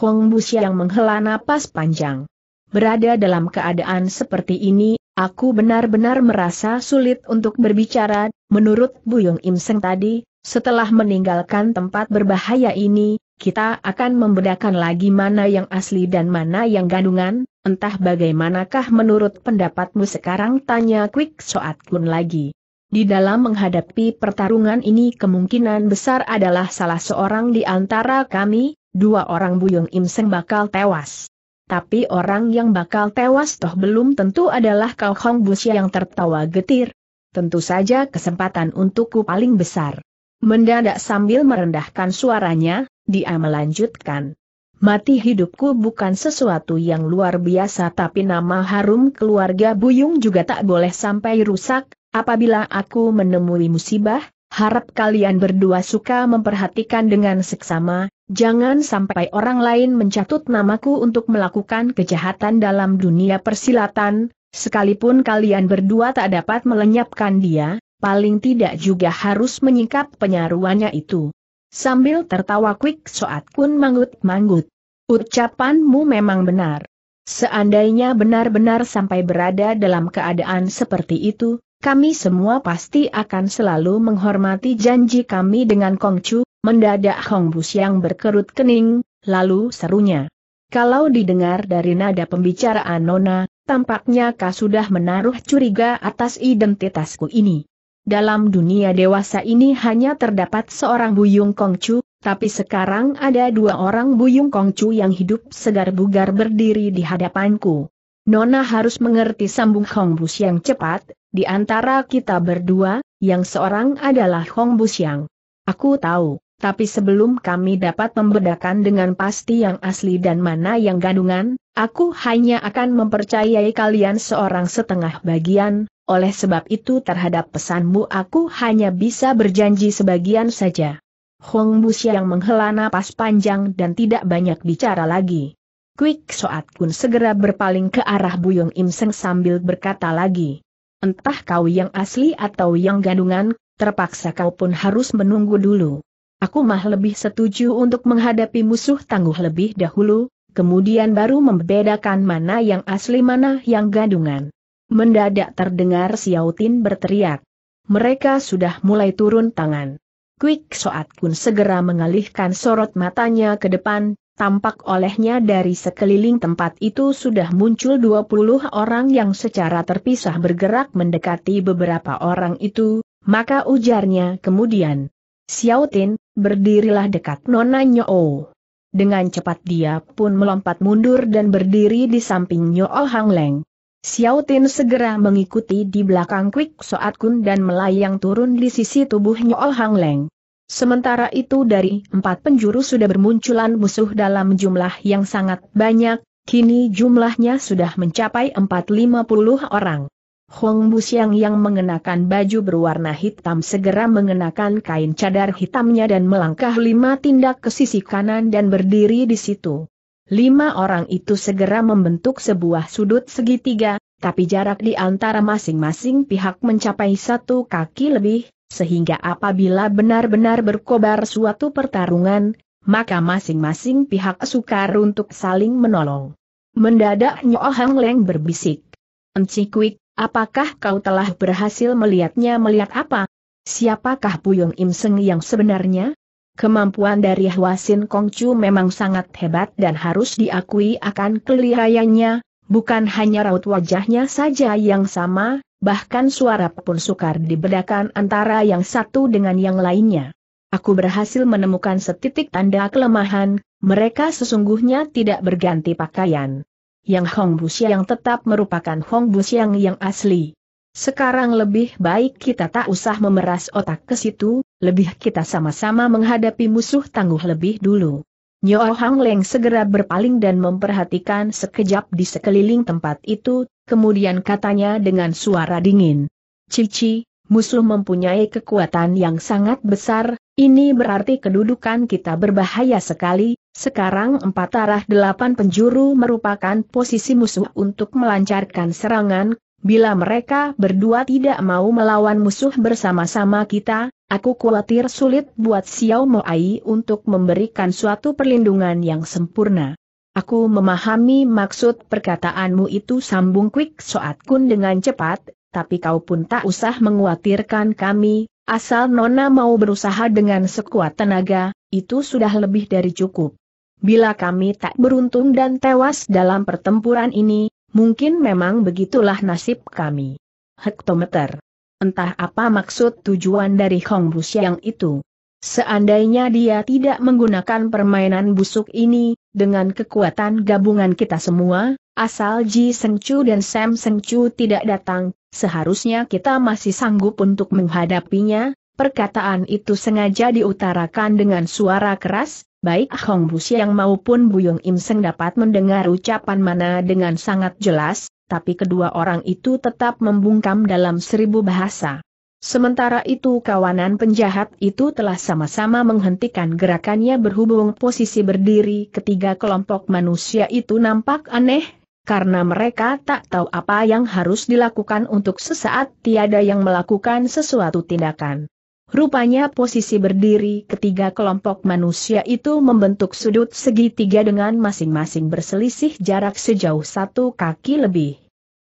Hong Busiang menghela napas panjang. Berada dalam keadaan seperti ini, Aku benar-benar merasa sulit untuk berbicara, menurut Buyung Im Seng tadi, setelah meninggalkan tempat berbahaya ini, kita akan membedakan lagi mana yang asli dan mana yang gandungan, entah bagaimanakah menurut pendapatmu sekarang tanya Quick Soat Kun lagi. Di dalam menghadapi pertarungan ini kemungkinan besar adalah salah seorang di antara kami, dua orang Buyung Im Seng bakal tewas tapi orang yang bakal tewas toh belum tentu adalah Kau Hong Busya yang tertawa getir. Tentu saja kesempatan untukku paling besar. Mendadak sambil merendahkan suaranya, dia melanjutkan. Mati hidupku bukan sesuatu yang luar biasa tapi nama harum keluarga Buyung juga tak boleh sampai rusak, apabila aku menemui musibah, harap kalian berdua suka memperhatikan dengan seksama, jangan sampai orang lain mencatut namaku untuk melakukan kejahatan dalam dunia persilatan, sekalipun kalian berdua tak dapat melenyapkan dia, paling tidak juga harus menyingkap penyaruannya itu. Sambil tertawa quick Soat Kun manggut-manggut. Ucapanmu memang benar. Seandainya benar-benar sampai berada dalam keadaan seperti itu, kami semua pasti akan selalu menghormati janji kami dengan Kongcu, mendadak Hong Bus yang berkerut kening, lalu serunya. Kalau didengar dari nada pembicaraan Nona, tampaknya kau sudah menaruh curiga atas identitasku ini. Dalam dunia dewasa ini hanya terdapat seorang Buyung Kongcu, tapi sekarang ada dua orang Buyung Kongcu yang hidup segar bugar berdiri di hadapanku. Nona harus mengerti sambung Hong Bus yang cepat, di antara kita berdua, yang seorang adalah Hong Busiang. Aku tahu, tapi sebelum kami dapat membedakan dengan pasti yang asli dan mana yang gadungan, aku hanya akan mempercayai kalian seorang setengah bagian, oleh sebab itu terhadap pesanmu aku hanya bisa berjanji sebagian saja. Hong Busiang menghela napas panjang dan tidak banyak bicara lagi. Quick Soat Kun segera berpaling ke arah Buyong Imseng sambil berkata lagi entah kau yang asli atau yang gadungan, terpaksa kau pun harus menunggu dulu. Aku mah lebih setuju untuk menghadapi musuh tangguh lebih dahulu, kemudian baru membedakan mana yang asli mana yang gadungan. Mendadak terdengar Xiaotin berteriak. Mereka sudah mulai turun tangan. Quick Soat Kun segera mengalihkan sorot matanya ke depan, tampak olehnya dari sekeliling tempat itu sudah muncul 20 orang yang secara terpisah bergerak mendekati beberapa orang itu, maka ujarnya kemudian. Xiao Tin, berdirilah dekat Nona Nyoo. Dengan cepat dia pun melompat mundur dan berdiri di samping Nyoo Hang Leng. Xiao Tin segera mengikuti di belakang Quick Soat Kun dan melayang turun di sisi tubuh Nyoo Hang Leng. Sementara itu dari empat penjuru sudah bermunculan musuh dalam jumlah yang sangat banyak, kini jumlahnya sudah mencapai empat lima puluh orang. Hong Busiang yang mengenakan baju berwarna hitam segera mengenakan kain cadar hitamnya dan melangkah lima tindak ke sisi kanan dan berdiri di situ. Lima orang itu segera membentuk sebuah sudut segitiga, tapi jarak di antara masing-masing pihak mencapai satu kaki lebih, sehingga apabila benar-benar berkobar suatu pertarungan, maka masing-masing pihak sukar untuk saling menolong. Mendadak Nyo Leng berbisik. Enci apakah kau telah berhasil melihatnya melihat apa? Siapakah Puyung Im Seng yang sebenarnya? Kemampuan dari Hwasin Kongcu memang sangat hebat dan harus diakui akan kelihayanya, bukan hanya raut wajahnya saja yang sama, bahkan suara pun sukar dibedakan antara yang satu dengan yang lainnya. Aku berhasil menemukan setitik tanda kelemahan, mereka sesungguhnya tidak berganti pakaian. Yang Hong yang tetap merupakan Hong Busiang yang asli. Sekarang lebih baik kita tak usah memeras otak ke situ, lebih kita sama-sama menghadapi musuh tangguh lebih dulu. Nyo Hang Leng segera berpaling dan memperhatikan sekejap di sekeliling tempat itu, kemudian katanya dengan suara dingin. Cici, musuh mempunyai kekuatan yang sangat besar, ini berarti kedudukan kita berbahaya sekali, sekarang empat arah delapan penjuru merupakan posisi musuh untuk melancarkan serangan, bila mereka berdua tidak mau melawan musuh bersama-sama kita, Aku khawatir sulit buat Xiao Mo Ai untuk memberikan suatu perlindungan yang sempurna. Aku memahami maksud perkataanmu itu sambung Quick Soat Kun dengan cepat, tapi kau pun tak usah menguatirkan kami, asal Nona mau berusaha dengan sekuat tenaga, itu sudah lebih dari cukup. Bila kami tak beruntung dan tewas dalam pertempuran ini, mungkin memang begitulah nasib kami. Hektometer Entah apa maksud tujuan dari Hong Bu Xiang itu. Seandainya dia tidak menggunakan permainan busuk ini, dengan kekuatan gabungan kita semua, asal Ji Senchu dan Sam Senchu tidak datang, seharusnya kita masih sanggup untuk menghadapinya, perkataan itu sengaja diutarakan dengan suara keras, baik Hong Bu Xiang maupun Yong Im Seng dapat mendengar ucapan mana dengan sangat jelas, tapi kedua orang itu tetap membungkam dalam seribu bahasa. Sementara itu kawanan penjahat itu telah sama-sama menghentikan gerakannya berhubung posisi berdiri ketiga kelompok manusia itu nampak aneh, karena mereka tak tahu apa yang harus dilakukan untuk sesaat tiada yang melakukan sesuatu tindakan. Rupanya posisi berdiri ketiga kelompok manusia itu membentuk sudut segitiga dengan masing-masing berselisih jarak sejauh satu kaki lebih.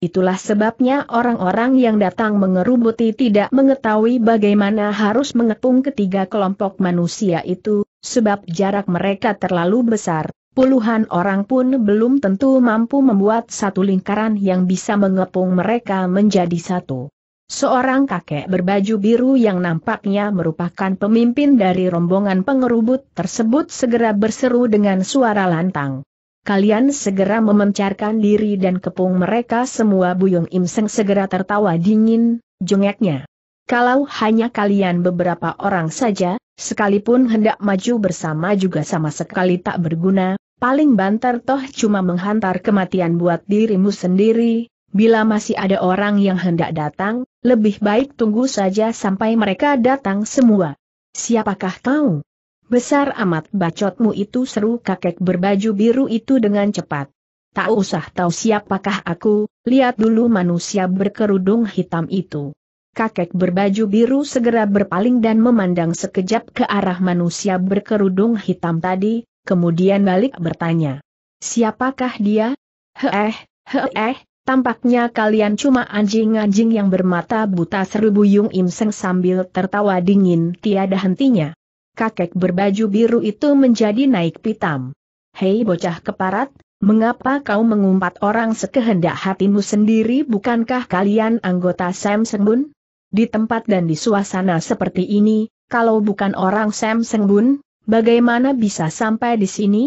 Itulah sebabnya orang-orang yang datang mengerubuti tidak mengetahui bagaimana harus mengepung ketiga kelompok manusia itu, sebab jarak mereka terlalu besar, puluhan orang pun belum tentu mampu membuat satu lingkaran yang bisa mengepung mereka menjadi satu. Seorang kakek berbaju biru yang nampaknya merupakan pemimpin dari rombongan pengerubut tersebut segera berseru dengan suara lantang. Kalian segera memencarkan diri dan kepung mereka semua Buyung Im segera tertawa dingin, jengeknya. Kalau hanya kalian beberapa orang saja, sekalipun hendak maju bersama juga sama sekali tak berguna, paling banter toh cuma menghantar kematian buat dirimu sendiri, Bila masih ada orang yang hendak datang, lebih baik tunggu saja sampai mereka datang semua. Siapakah kau? Besar amat bacotmu itu seru kakek berbaju biru itu dengan cepat. Tak usah tahu siapakah aku, lihat dulu manusia berkerudung hitam itu. Kakek berbaju biru segera berpaling dan memandang sekejap ke arah manusia berkerudung hitam tadi, kemudian balik bertanya. Siapakah dia? Heeh, heeh, Tampaknya kalian cuma anjing-anjing yang bermata buta seru Buyung imseng sambil tertawa dingin tiada hentinya. Kakek berbaju biru itu menjadi naik pitam. Hei bocah keparat, mengapa kau mengumpat orang sekehendak hatimu sendiri bukankah kalian anggota Sam Sengbun? Di tempat dan di suasana seperti ini, kalau bukan orang Sam Sengbun, bagaimana bisa sampai di sini?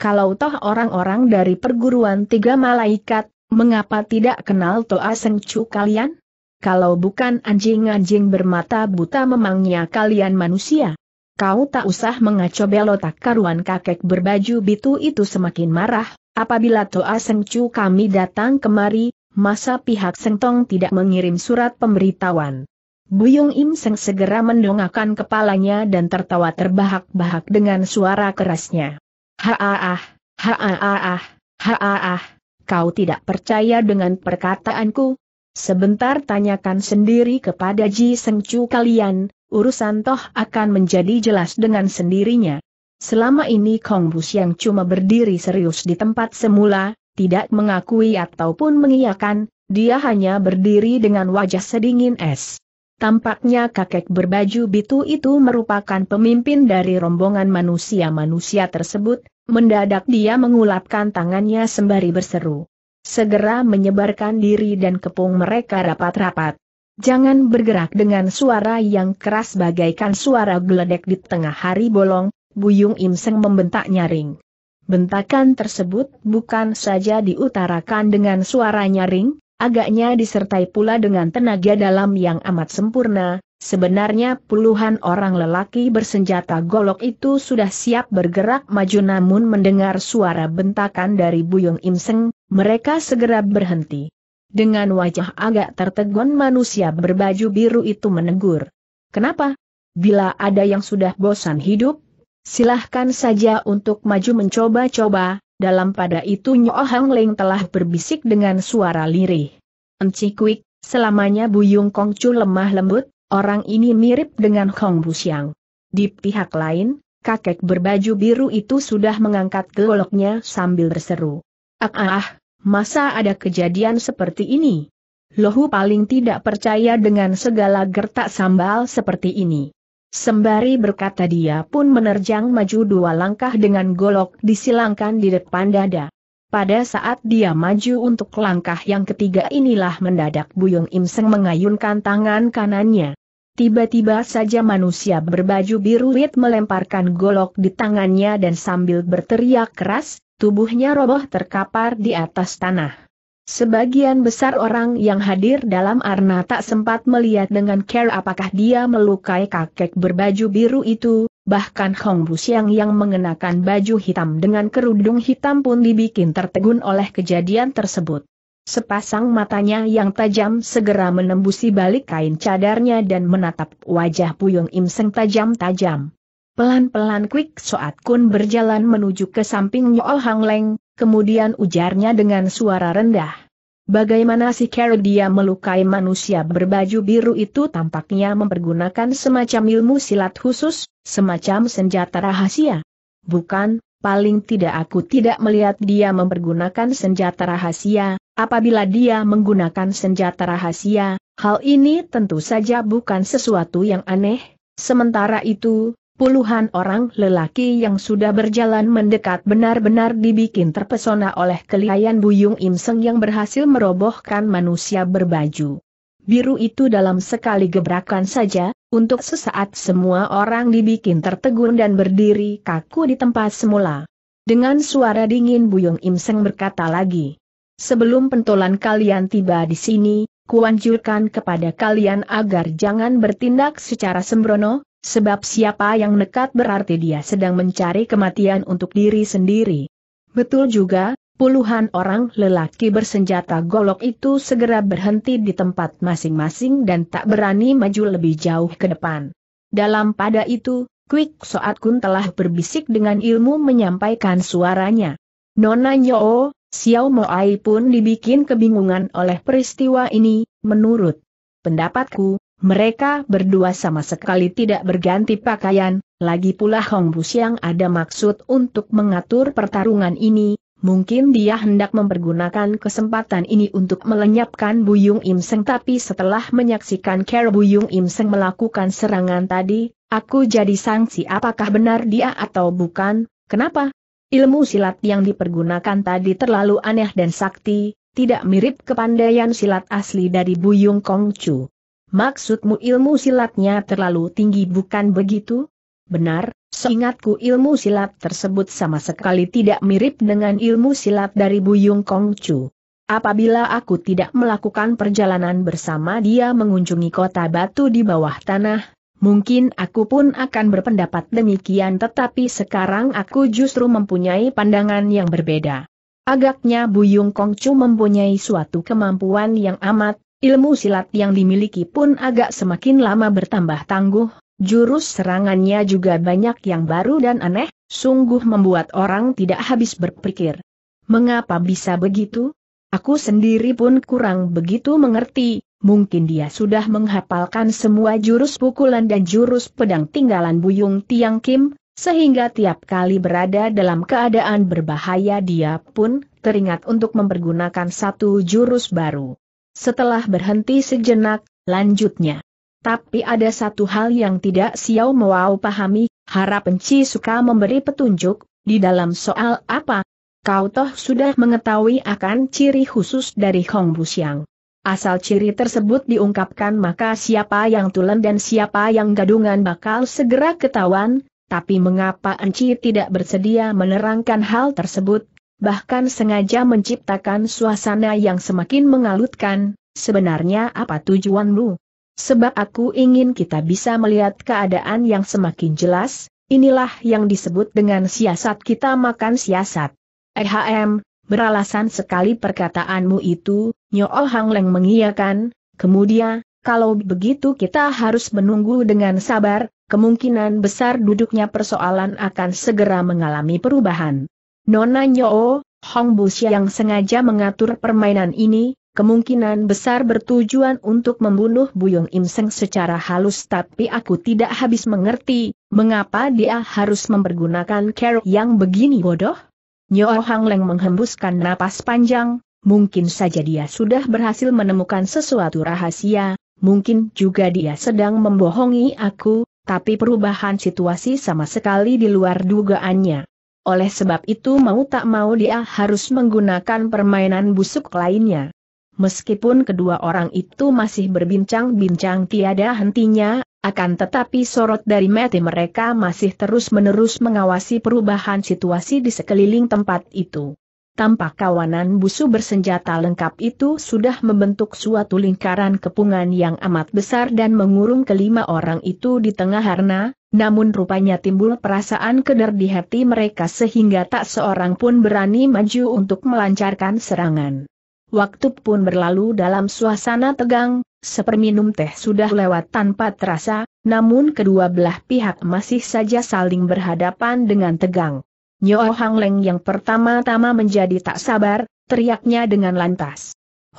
Kalau toh orang-orang dari perguruan tiga malaikat, Mengapa tidak kenal Toa Sengcu kalian? Kalau bukan anjing-anjing bermata buta memangnya kalian manusia. Kau tak usah ngaco belotak karuan kakek berbaju bitu itu semakin marah, apabila Toa Sengcu kami datang kemari, masa pihak Sengtong tidak mengirim surat pemberitahuan. Buyung Im Seng segera mendongakkan kepalanya dan tertawa terbahak-bahak dengan suara kerasnya. Ha ah ah, ha ah ah, ha ah ah. Kau tidak percaya dengan perkataanku? Sebentar tanyakan sendiri kepada Ji Chu kalian, urusan toh akan menjadi jelas dengan sendirinya. Selama ini Kong Kongbus yang cuma berdiri serius di tempat semula, tidak mengakui ataupun mengiyakan, dia hanya berdiri dengan wajah sedingin es. Tampaknya kakek berbaju bitu itu merupakan pemimpin dari rombongan manusia-manusia tersebut, Mendadak dia mengulapkan tangannya sembari berseru. Segera menyebarkan diri dan kepung mereka rapat-rapat. Jangan bergerak dengan suara yang keras bagaikan suara geledek di tengah hari bolong, Buyung Imseng membentak nyaring. Bentakan tersebut bukan saja diutarakan dengan suara nyaring, agaknya disertai pula dengan tenaga dalam yang amat sempurna, Sebenarnya puluhan orang lelaki bersenjata golok itu sudah siap bergerak maju namun mendengar suara bentakan dari Buyung Imseng, mereka segera berhenti. Dengan wajah agak tertegun manusia berbaju biru itu menegur. Kenapa? Bila ada yang sudah bosan hidup, silahkan saja untuk maju mencoba-coba, dalam pada itu Nyo Hang Leng telah berbisik dengan suara lirih. Enci Kuik, selamanya Buyung Kongcu lemah lembut, Orang ini mirip dengan Hong Busiang. Di pihak lain, kakek berbaju biru itu sudah mengangkat goloknya sambil berseru. Ah, ah, ah masa ada kejadian seperti ini? Lohu paling tidak percaya dengan segala gertak sambal seperti ini. Sembari berkata dia pun menerjang maju dua langkah dengan golok disilangkan di depan dada. Pada saat dia maju untuk langkah yang ketiga inilah mendadak Buyung Im Seng mengayunkan tangan kanannya. Tiba-tiba saja manusia berbaju biru wit melemparkan golok di tangannya dan sambil berteriak keras, tubuhnya roboh terkapar di atas tanah. Sebagian besar orang yang hadir dalam arna tak sempat melihat dengan care apakah dia melukai kakek berbaju biru itu, bahkan Hong Busiang yang mengenakan baju hitam dengan kerudung hitam pun dibikin tertegun oleh kejadian tersebut. Sepasang matanya yang tajam segera menembusi balik kain cadarnya dan menatap wajah Puyung Im Seng tajam-tajam. Pelan-pelan Quick Soat Kun berjalan menuju ke samping Nyo Hang Leng, kemudian ujarnya dengan suara rendah. Bagaimana si dia melukai manusia berbaju biru itu tampaknya mempergunakan semacam ilmu silat khusus, semacam senjata rahasia. Bukan, paling tidak aku tidak melihat dia mempergunakan senjata rahasia, apabila dia menggunakan senjata rahasia, hal ini tentu saja bukan sesuatu yang aneh. Sementara itu, Puluhan orang lelaki yang sudah berjalan mendekat benar-benar dibikin terpesona oleh kelihayan Buyung Im yang berhasil merobohkan manusia berbaju biru itu dalam sekali gebrakan saja, untuk sesaat semua orang dibikin tertegun dan berdiri kaku di tempat semula. Dengan suara dingin Buyung Im berkata lagi. Sebelum pentolan kalian tiba di sini, kuanjurkan kepada kalian agar jangan bertindak secara sembrono, Sebab siapa yang nekat berarti dia sedang mencari kematian untuk diri sendiri. Betul juga, puluhan orang lelaki bersenjata golok itu segera berhenti di tempat masing-masing dan tak berani maju lebih jauh ke depan. Dalam pada itu, Quick Soat Kun telah berbisik dengan ilmu menyampaikan suaranya. Nona Nyo, Xiao Moai pun dibikin kebingungan oleh peristiwa ini, menurut pendapatku, mereka berdua sama sekali tidak berganti pakaian, lagi pula Hong Bus yang ada maksud untuk mengatur pertarungan ini, mungkin dia hendak mempergunakan kesempatan ini untuk melenyapkan Buyung Im Seng tapi setelah menyaksikan Care Buyung Im Seng melakukan serangan tadi, aku jadi sangsi apakah benar dia atau bukan, kenapa? Ilmu silat yang dipergunakan tadi terlalu aneh dan sakti, tidak mirip kepandaian silat asli dari Buyung Chu. Maksudmu ilmu silatnya terlalu tinggi bukan begitu? Benar, seingatku ilmu silat tersebut sama sekali tidak mirip dengan ilmu silat dari Buyung Kongcu. Apabila aku tidak melakukan perjalanan bersama dia mengunjungi kota batu di bawah tanah, mungkin aku pun akan berpendapat demikian tetapi sekarang aku justru mempunyai pandangan yang berbeda. Agaknya Buyung Kongcu mempunyai suatu kemampuan yang amat Ilmu silat yang dimiliki pun agak semakin lama bertambah tangguh, jurus serangannya juga banyak yang baru dan aneh, sungguh membuat orang tidak habis berpikir. Mengapa bisa begitu? Aku sendiri pun kurang begitu mengerti, mungkin dia sudah menghafalkan semua jurus pukulan dan jurus pedang tinggalan Buyung Tiang Kim, sehingga tiap kali berada dalam keadaan berbahaya dia pun teringat untuk mempergunakan satu jurus baru. Setelah berhenti sejenak, lanjutnya. Tapi ada satu hal yang tidak Xiao mau pahami, harap Enci suka memberi petunjuk, di dalam soal apa? Kau toh sudah mengetahui akan ciri khusus dari Hong Busiang. Asal ciri tersebut diungkapkan maka siapa yang tulen dan siapa yang gadungan bakal segera ketahuan, tapi mengapa Enci tidak bersedia menerangkan hal tersebut, bahkan sengaja menciptakan suasana yang semakin mengalutkan, sebenarnya apa tujuanmu? Sebab aku ingin kita bisa melihat keadaan yang semakin jelas, inilah yang disebut dengan siasat kita makan siasat. EHM, beralasan sekali perkataanmu itu, Nyool Hang Leng mengiyakan, kemudian, kalau begitu kita harus menunggu dengan sabar, kemungkinan besar duduknya persoalan akan segera mengalami perubahan. Nona Nyo, Hong Bu yang sengaja mengatur permainan ini, kemungkinan besar bertujuan untuk membunuh Buyung Im Seng secara halus tapi aku tidak habis mengerti, mengapa dia harus mempergunakan cara yang begini bodoh? Nyo Hang Leng menghembuskan napas panjang, mungkin saja dia sudah berhasil menemukan sesuatu rahasia, mungkin juga dia sedang membohongi aku, tapi perubahan situasi sama sekali di luar dugaannya. Oleh sebab itu mau tak mau dia harus menggunakan permainan busuk lainnya. Meskipun kedua orang itu masih berbincang-bincang tiada hentinya, akan tetapi sorot dari mati mereka masih terus-menerus mengawasi perubahan situasi di sekeliling tempat itu tampak kawanan busu bersenjata lengkap itu sudah membentuk suatu lingkaran kepungan yang amat besar dan mengurung kelima orang itu di tengah harna, namun rupanya timbul perasaan keder di hati mereka sehingga tak seorang pun berani maju untuk melancarkan serangan. Waktu pun berlalu dalam suasana tegang, seperminum teh sudah lewat tanpa terasa, namun kedua belah pihak masih saja saling berhadapan dengan tegang. Nyo Hang Leng yang pertama-tama menjadi tak sabar, teriaknya dengan lantas.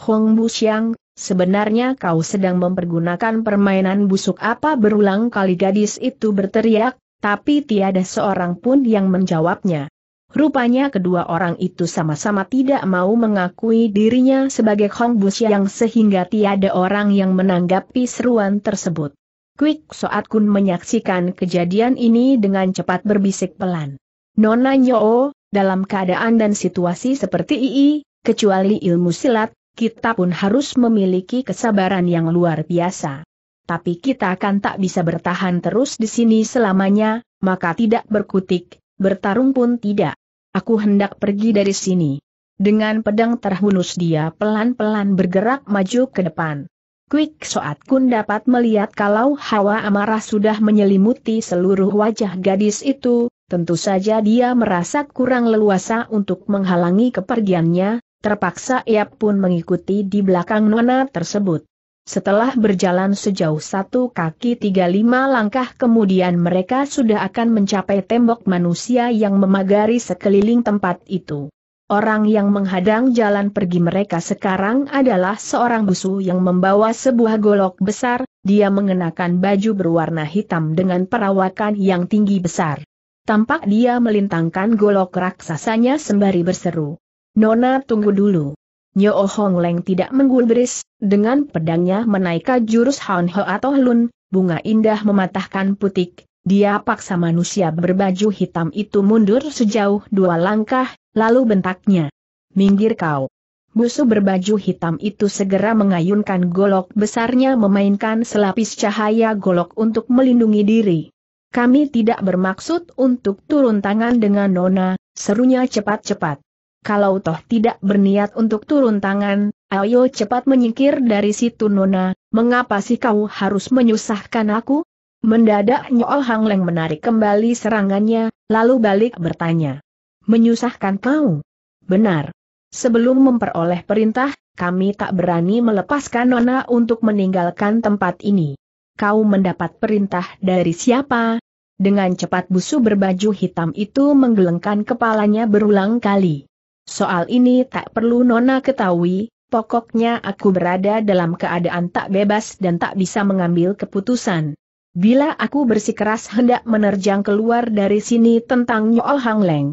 Hong Bu Xiang, sebenarnya kau sedang mempergunakan permainan busuk apa berulang kali gadis itu berteriak, tapi tiada seorang pun yang menjawabnya. Rupanya kedua orang itu sama-sama tidak mau mengakui dirinya sebagai Hong Xiang sehingga tiada orang yang menanggapi seruan tersebut. Quick Soat Kun menyaksikan kejadian ini dengan cepat berbisik pelan. Nona Nyo, dalam keadaan dan situasi seperti ini, kecuali ilmu silat, kita pun harus memiliki kesabaran yang luar biasa. Tapi kita akan tak bisa bertahan terus di sini selamanya, maka tidak berkutik, bertarung pun tidak. Aku hendak pergi dari sini. Dengan pedang terhunus dia pelan-pelan bergerak maju ke depan. Quick saat Kun dapat melihat kalau hawa amarah sudah menyelimuti seluruh wajah gadis itu, Tentu saja dia merasa kurang leluasa untuk menghalangi kepergiannya, terpaksa ia pun mengikuti di belakang nona tersebut. Setelah berjalan sejauh satu kaki tiga lima langkah kemudian mereka sudah akan mencapai tembok manusia yang memagari sekeliling tempat itu. Orang yang menghadang jalan pergi mereka sekarang adalah seorang busu yang membawa sebuah golok besar, dia mengenakan baju berwarna hitam dengan perawakan yang tinggi besar. Tampak dia melintangkan golok raksasanya sembari berseru. Nona tunggu dulu. Nyo Hong Leng tidak menggulbris, dengan pedangnya menaikkan jurus Han Ho atau Lun, bunga indah mematahkan putik, dia paksa manusia berbaju hitam itu mundur sejauh dua langkah, lalu bentaknya. Minggir kau. Busu berbaju hitam itu segera mengayunkan golok besarnya memainkan selapis cahaya golok untuk melindungi diri. Kami tidak bermaksud untuk turun tangan dengan Nona, serunya cepat-cepat. Kalau toh tidak berniat untuk turun tangan, ayo cepat menyingkir dari situ Nona, mengapa sih kau harus menyusahkan aku? Mendadak Nyoal Hang Leng menarik kembali serangannya, lalu balik bertanya. Menyusahkan kau? Benar. Sebelum memperoleh perintah, kami tak berani melepaskan Nona untuk meninggalkan tempat ini kau mendapat perintah dari siapa? Dengan cepat busu berbaju hitam itu menggelengkan kepalanya berulang kali. Soal ini tak perlu Nona ketahui, pokoknya aku berada dalam keadaan tak bebas dan tak bisa mengambil keputusan. Bila aku bersikeras hendak menerjang keluar dari sini tentang Nyol Hang Leng.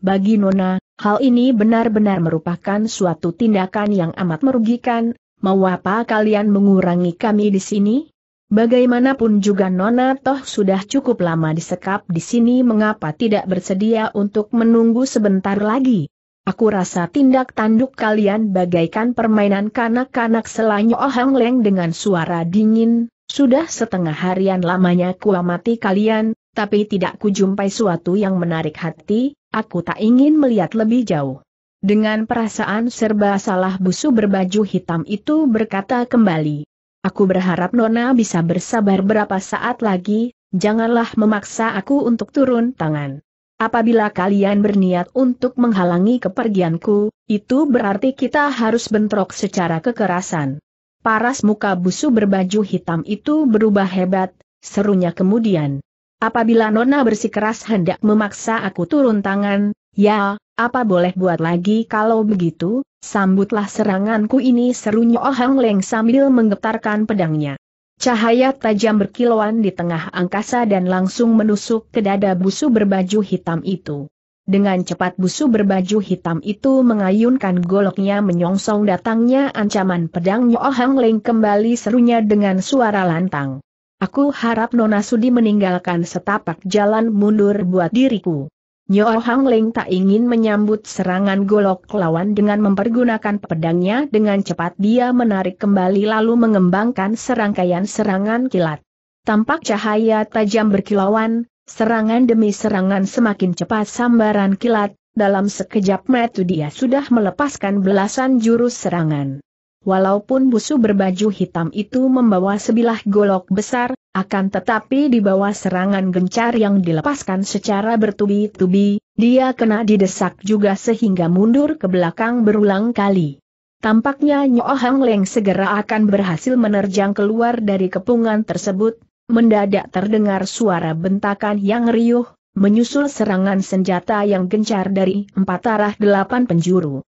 Bagi Nona, hal ini benar-benar merupakan suatu tindakan yang amat merugikan, mau apa kalian mengurangi kami di sini? Bagaimanapun juga Nona Toh sudah cukup lama disekap di sini mengapa tidak bersedia untuk menunggu sebentar lagi. Aku rasa tindak tanduk kalian bagaikan permainan kanak-kanak selanyo Ohang Leng dengan suara dingin, sudah setengah harian lamanya kuamati kalian, tapi tidak kujumpai suatu yang menarik hati, aku tak ingin melihat lebih jauh. Dengan perasaan serba salah busu berbaju hitam itu berkata kembali. Aku berharap Nona bisa bersabar berapa saat lagi, janganlah memaksa aku untuk turun tangan. Apabila kalian berniat untuk menghalangi kepergianku, itu berarti kita harus bentrok secara kekerasan. Paras muka busu berbaju hitam itu berubah hebat, serunya kemudian. Apabila Nona bersikeras hendak memaksa aku turun tangan, ya, apa boleh buat lagi kalau begitu, sambutlah seranganku ini serunya Ohang oh Leng sambil menggetarkan pedangnya. Cahaya tajam berkilauan di tengah angkasa dan langsung menusuk ke dada busu berbaju hitam itu. Dengan cepat busu berbaju hitam itu mengayunkan goloknya menyongsong datangnya ancaman pedang Ohang oh Leng kembali serunya dengan suara lantang. Aku harap Nona Sudi meninggalkan setapak jalan mundur buat diriku. Nyo Hang Ling tak ingin menyambut serangan golok lawan dengan mempergunakan pedangnya dengan cepat dia menarik kembali lalu mengembangkan serangkaian serangan kilat. Tampak cahaya tajam berkilauan, serangan demi serangan semakin cepat sambaran kilat, dalam sekejap metu dia sudah melepaskan belasan jurus serangan. Walaupun busu berbaju hitam itu membawa sebilah golok besar, akan tetapi di bawah serangan gencar yang dilepaskan secara bertubi-tubi, dia kena didesak juga sehingga mundur ke belakang berulang kali. Tampaknya Nyo Hang Leng segera akan berhasil menerjang keluar dari kepungan tersebut, mendadak terdengar suara bentakan yang riuh, menyusul serangan senjata yang gencar dari empat arah delapan penjuru.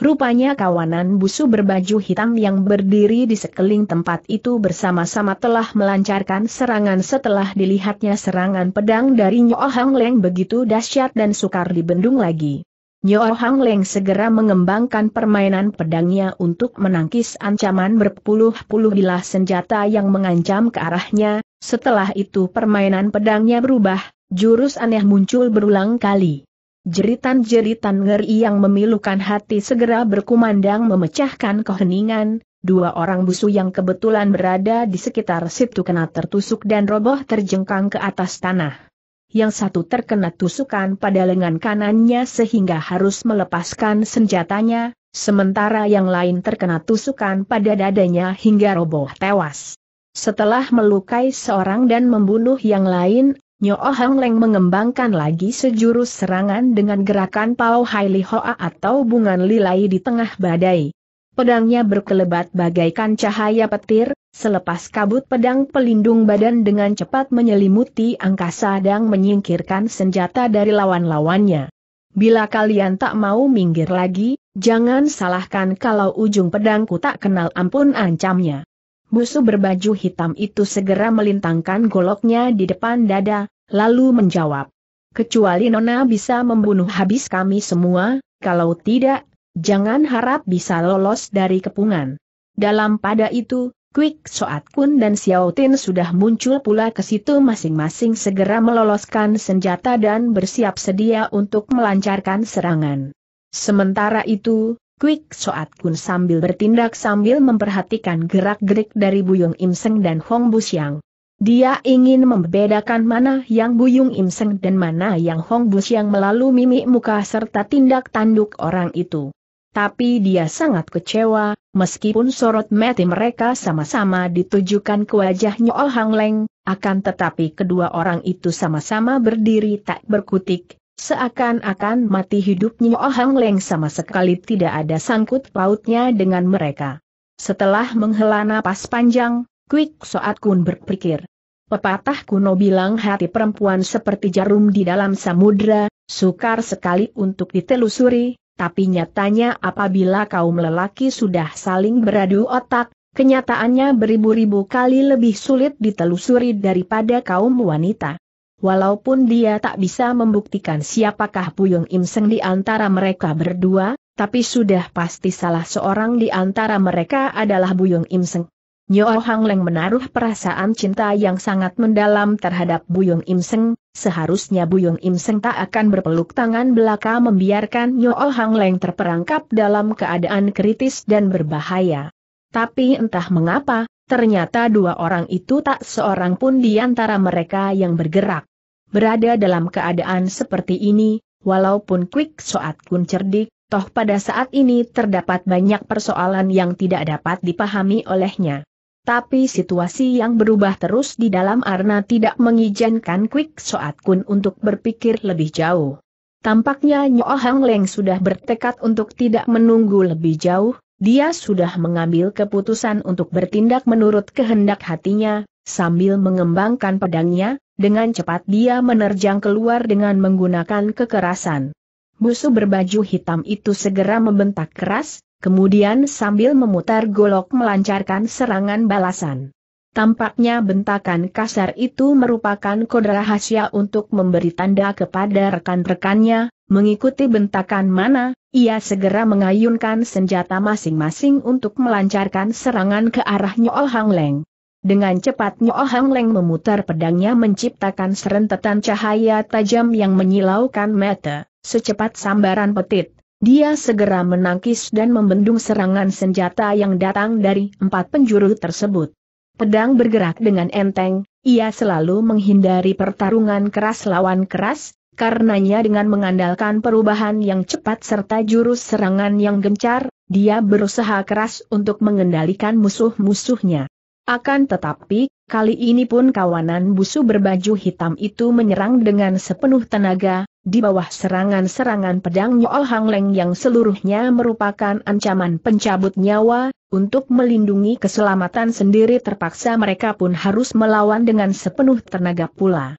Rupanya kawanan busu berbaju hitam yang berdiri di sekeliling tempat itu bersama-sama telah melancarkan serangan setelah dilihatnya serangan pedang dari Nyo Hang Leng begitu dahsyat dan sukar dibendung lagi. Nyo Hang Leng segera mengembangkan permainan pedangnya untuk menangkis ancaman berpuluh-puluh bilah senjata yang mengancam ke arahnya, setelah itu permainan pedangnya berubah, jurus aneh muncul berulang kali. Jeritan-jeritan ngeri yang memilukan hati segera berkumandang memecahkan keheningan, dua orang busu yang kebetulan berada di sekitar situ kena tertusuk dan roboh terjengkang ke atas tanah. Yang satu terkena tusukan pada lengan kanannya sehingga harus melepaskan senjatanya, sementara yang lain terkena tusukan pada dadanya hingga roboh tewas. Setelah melukai seorang dan membunuh yang lain, Nyo Hang Leng mengembangkan lagi sejurus serangan dengan gerakan Pao Hai Li Hoa atau bungan lilai di tengah badai. Pedangnya berkelebat bagaikan cahaya petir, selepas kabut pedang pelindung badan dengan cepat menyelimuti angkasa dan menyingkirkan senjata dari lawan-lawannya. Bila kalian tak mau minggir lagi, jangan salahkan kalau ujung pedangku tak kenal ampun ancamnya. Busu berbaju hitam itu segera melintangkan goloknya di depan dada, lalu menjawab. Kecuali Nona bisa membunuh habis kami semua, kalau tidak, jangan harap bisa lolos dari kepungan. Dalam pada itu, Quick Soat Kun dan Xiao Tin sudah muncul pula ke situ masing-masing segera meloloskan senjata dan bersiap sedia untuk melancarkan serangan. Sementara itu, Quick Soat Kun sambil bertindak sambil memperhatikan gerak-gerik dari Buyung Im Seng dan Hong Xiang. Dia ingin membedakan mana yang Buyung Im dan mana yang Hong Bus yang melalui mimik muka serta tindak tanduk orang itu. Tapi dia sangat kecewa, meskipun sorot mati mereka sama-sama ditujukan ke wajahnya Oh Hang Leng, akan tetapi kedua orang itu sama-sama berdiri tak berkutik, seakan-akan mati hidupnya Oh Hang Leng sama sekali tidak ada sangkut pautnya dengan mereka. Setelah menghela napas panjang, Quick Soat Kun berpikir, Pepatah kuno bilang hati perempuan seperti jarum di dalam samudra, sukar sekali untuk ditelusuri, tapi nyatanya apabila kaum lelaki sudah saling beradu otak, kenyataannya beribu-ribu kali lebih sulit ditelusuri daripada kaum wanita. Walaupun dia tak bisa membuktikan siapakah Puyung Im di antara mereka berdua, tapi sudah pasti salah seorang di antara mereka adalah Buyung Imseng. Nyo Hang Leng menaruh perasaan cinta yang sangat mendalam terhadap Buyung Im Seng, seharusnya Buyung Im Seng tak akan berpeluk tangan belaka membiarkan Nyo Hang Leng terperangkap dalam keadaan kritis dan berbahaya. Tapi entah mengapa, ternyata dua orang itu tak seorang pun di antara mereka yang bergerak. Berada dalam keadaan seperti ini, walaupun Quick Soat Kun cerdik, toh pada saat ini terdapat banyak persoalan yang tidak dapat dipahami olehnya. Tapi situasi yang berubah terus di dalam Arna tidak mengizinkan Quick Soat Kun untuk berpikir lebih jauh. Tampaknya Nyo Hang Leng sudah bertekad untuk tidak menunggu lebih jauh, dia sudah mengambil keputusan untuk bertindak menurut kehendak hatinya, sambil mengembangkan pedangnya, dengan cepat dia menerjang keluar dengan menggunakan kekerasan. Busu berbaju hitam itu segera membentak keras, Kemudian sambil memutar golok melancarkan serangan balasan. Tampaknya bentakan kasar itu merupakan kode rahasia untuk memberi tanda kepada rekan-rekannya, mengikuti bentakan mana, ia segera mengayunkan senjata masing-masing untuk melancarkan serangan ke arah Nyool Hang Leng. Dengan cepat Nyool Hang Leng memutar pedangnya menciptakan serentetan cahaya tajam yang menyilaukan mata, secepat sambaran petit, dia segera menangkis dan membendung serangan senjata yang datang dari empat penjuru tersebut. Pedang bergerak dengan enteng, ia selalu menghindari pertarungan keras lawan keras, karenanya dengan mengandalkan perubahan yang cepat serta jurus serangan yang gencar, dia berusaha keras untuk mengendalikan musuh-musuhnya. Akan tetapi, kali ini pun kawanan busu berbaju hitam itu menyerang dengan sepenuh tenaga, di bawah serangan-serangan pedang Nyool Hang Leng yang seluruhnya merupakan ancaman pencabut nyawa, untuk melindungi keselamatan sendiri terpaksa mereka pun harus melawan dengan sepenuh tenaga pula.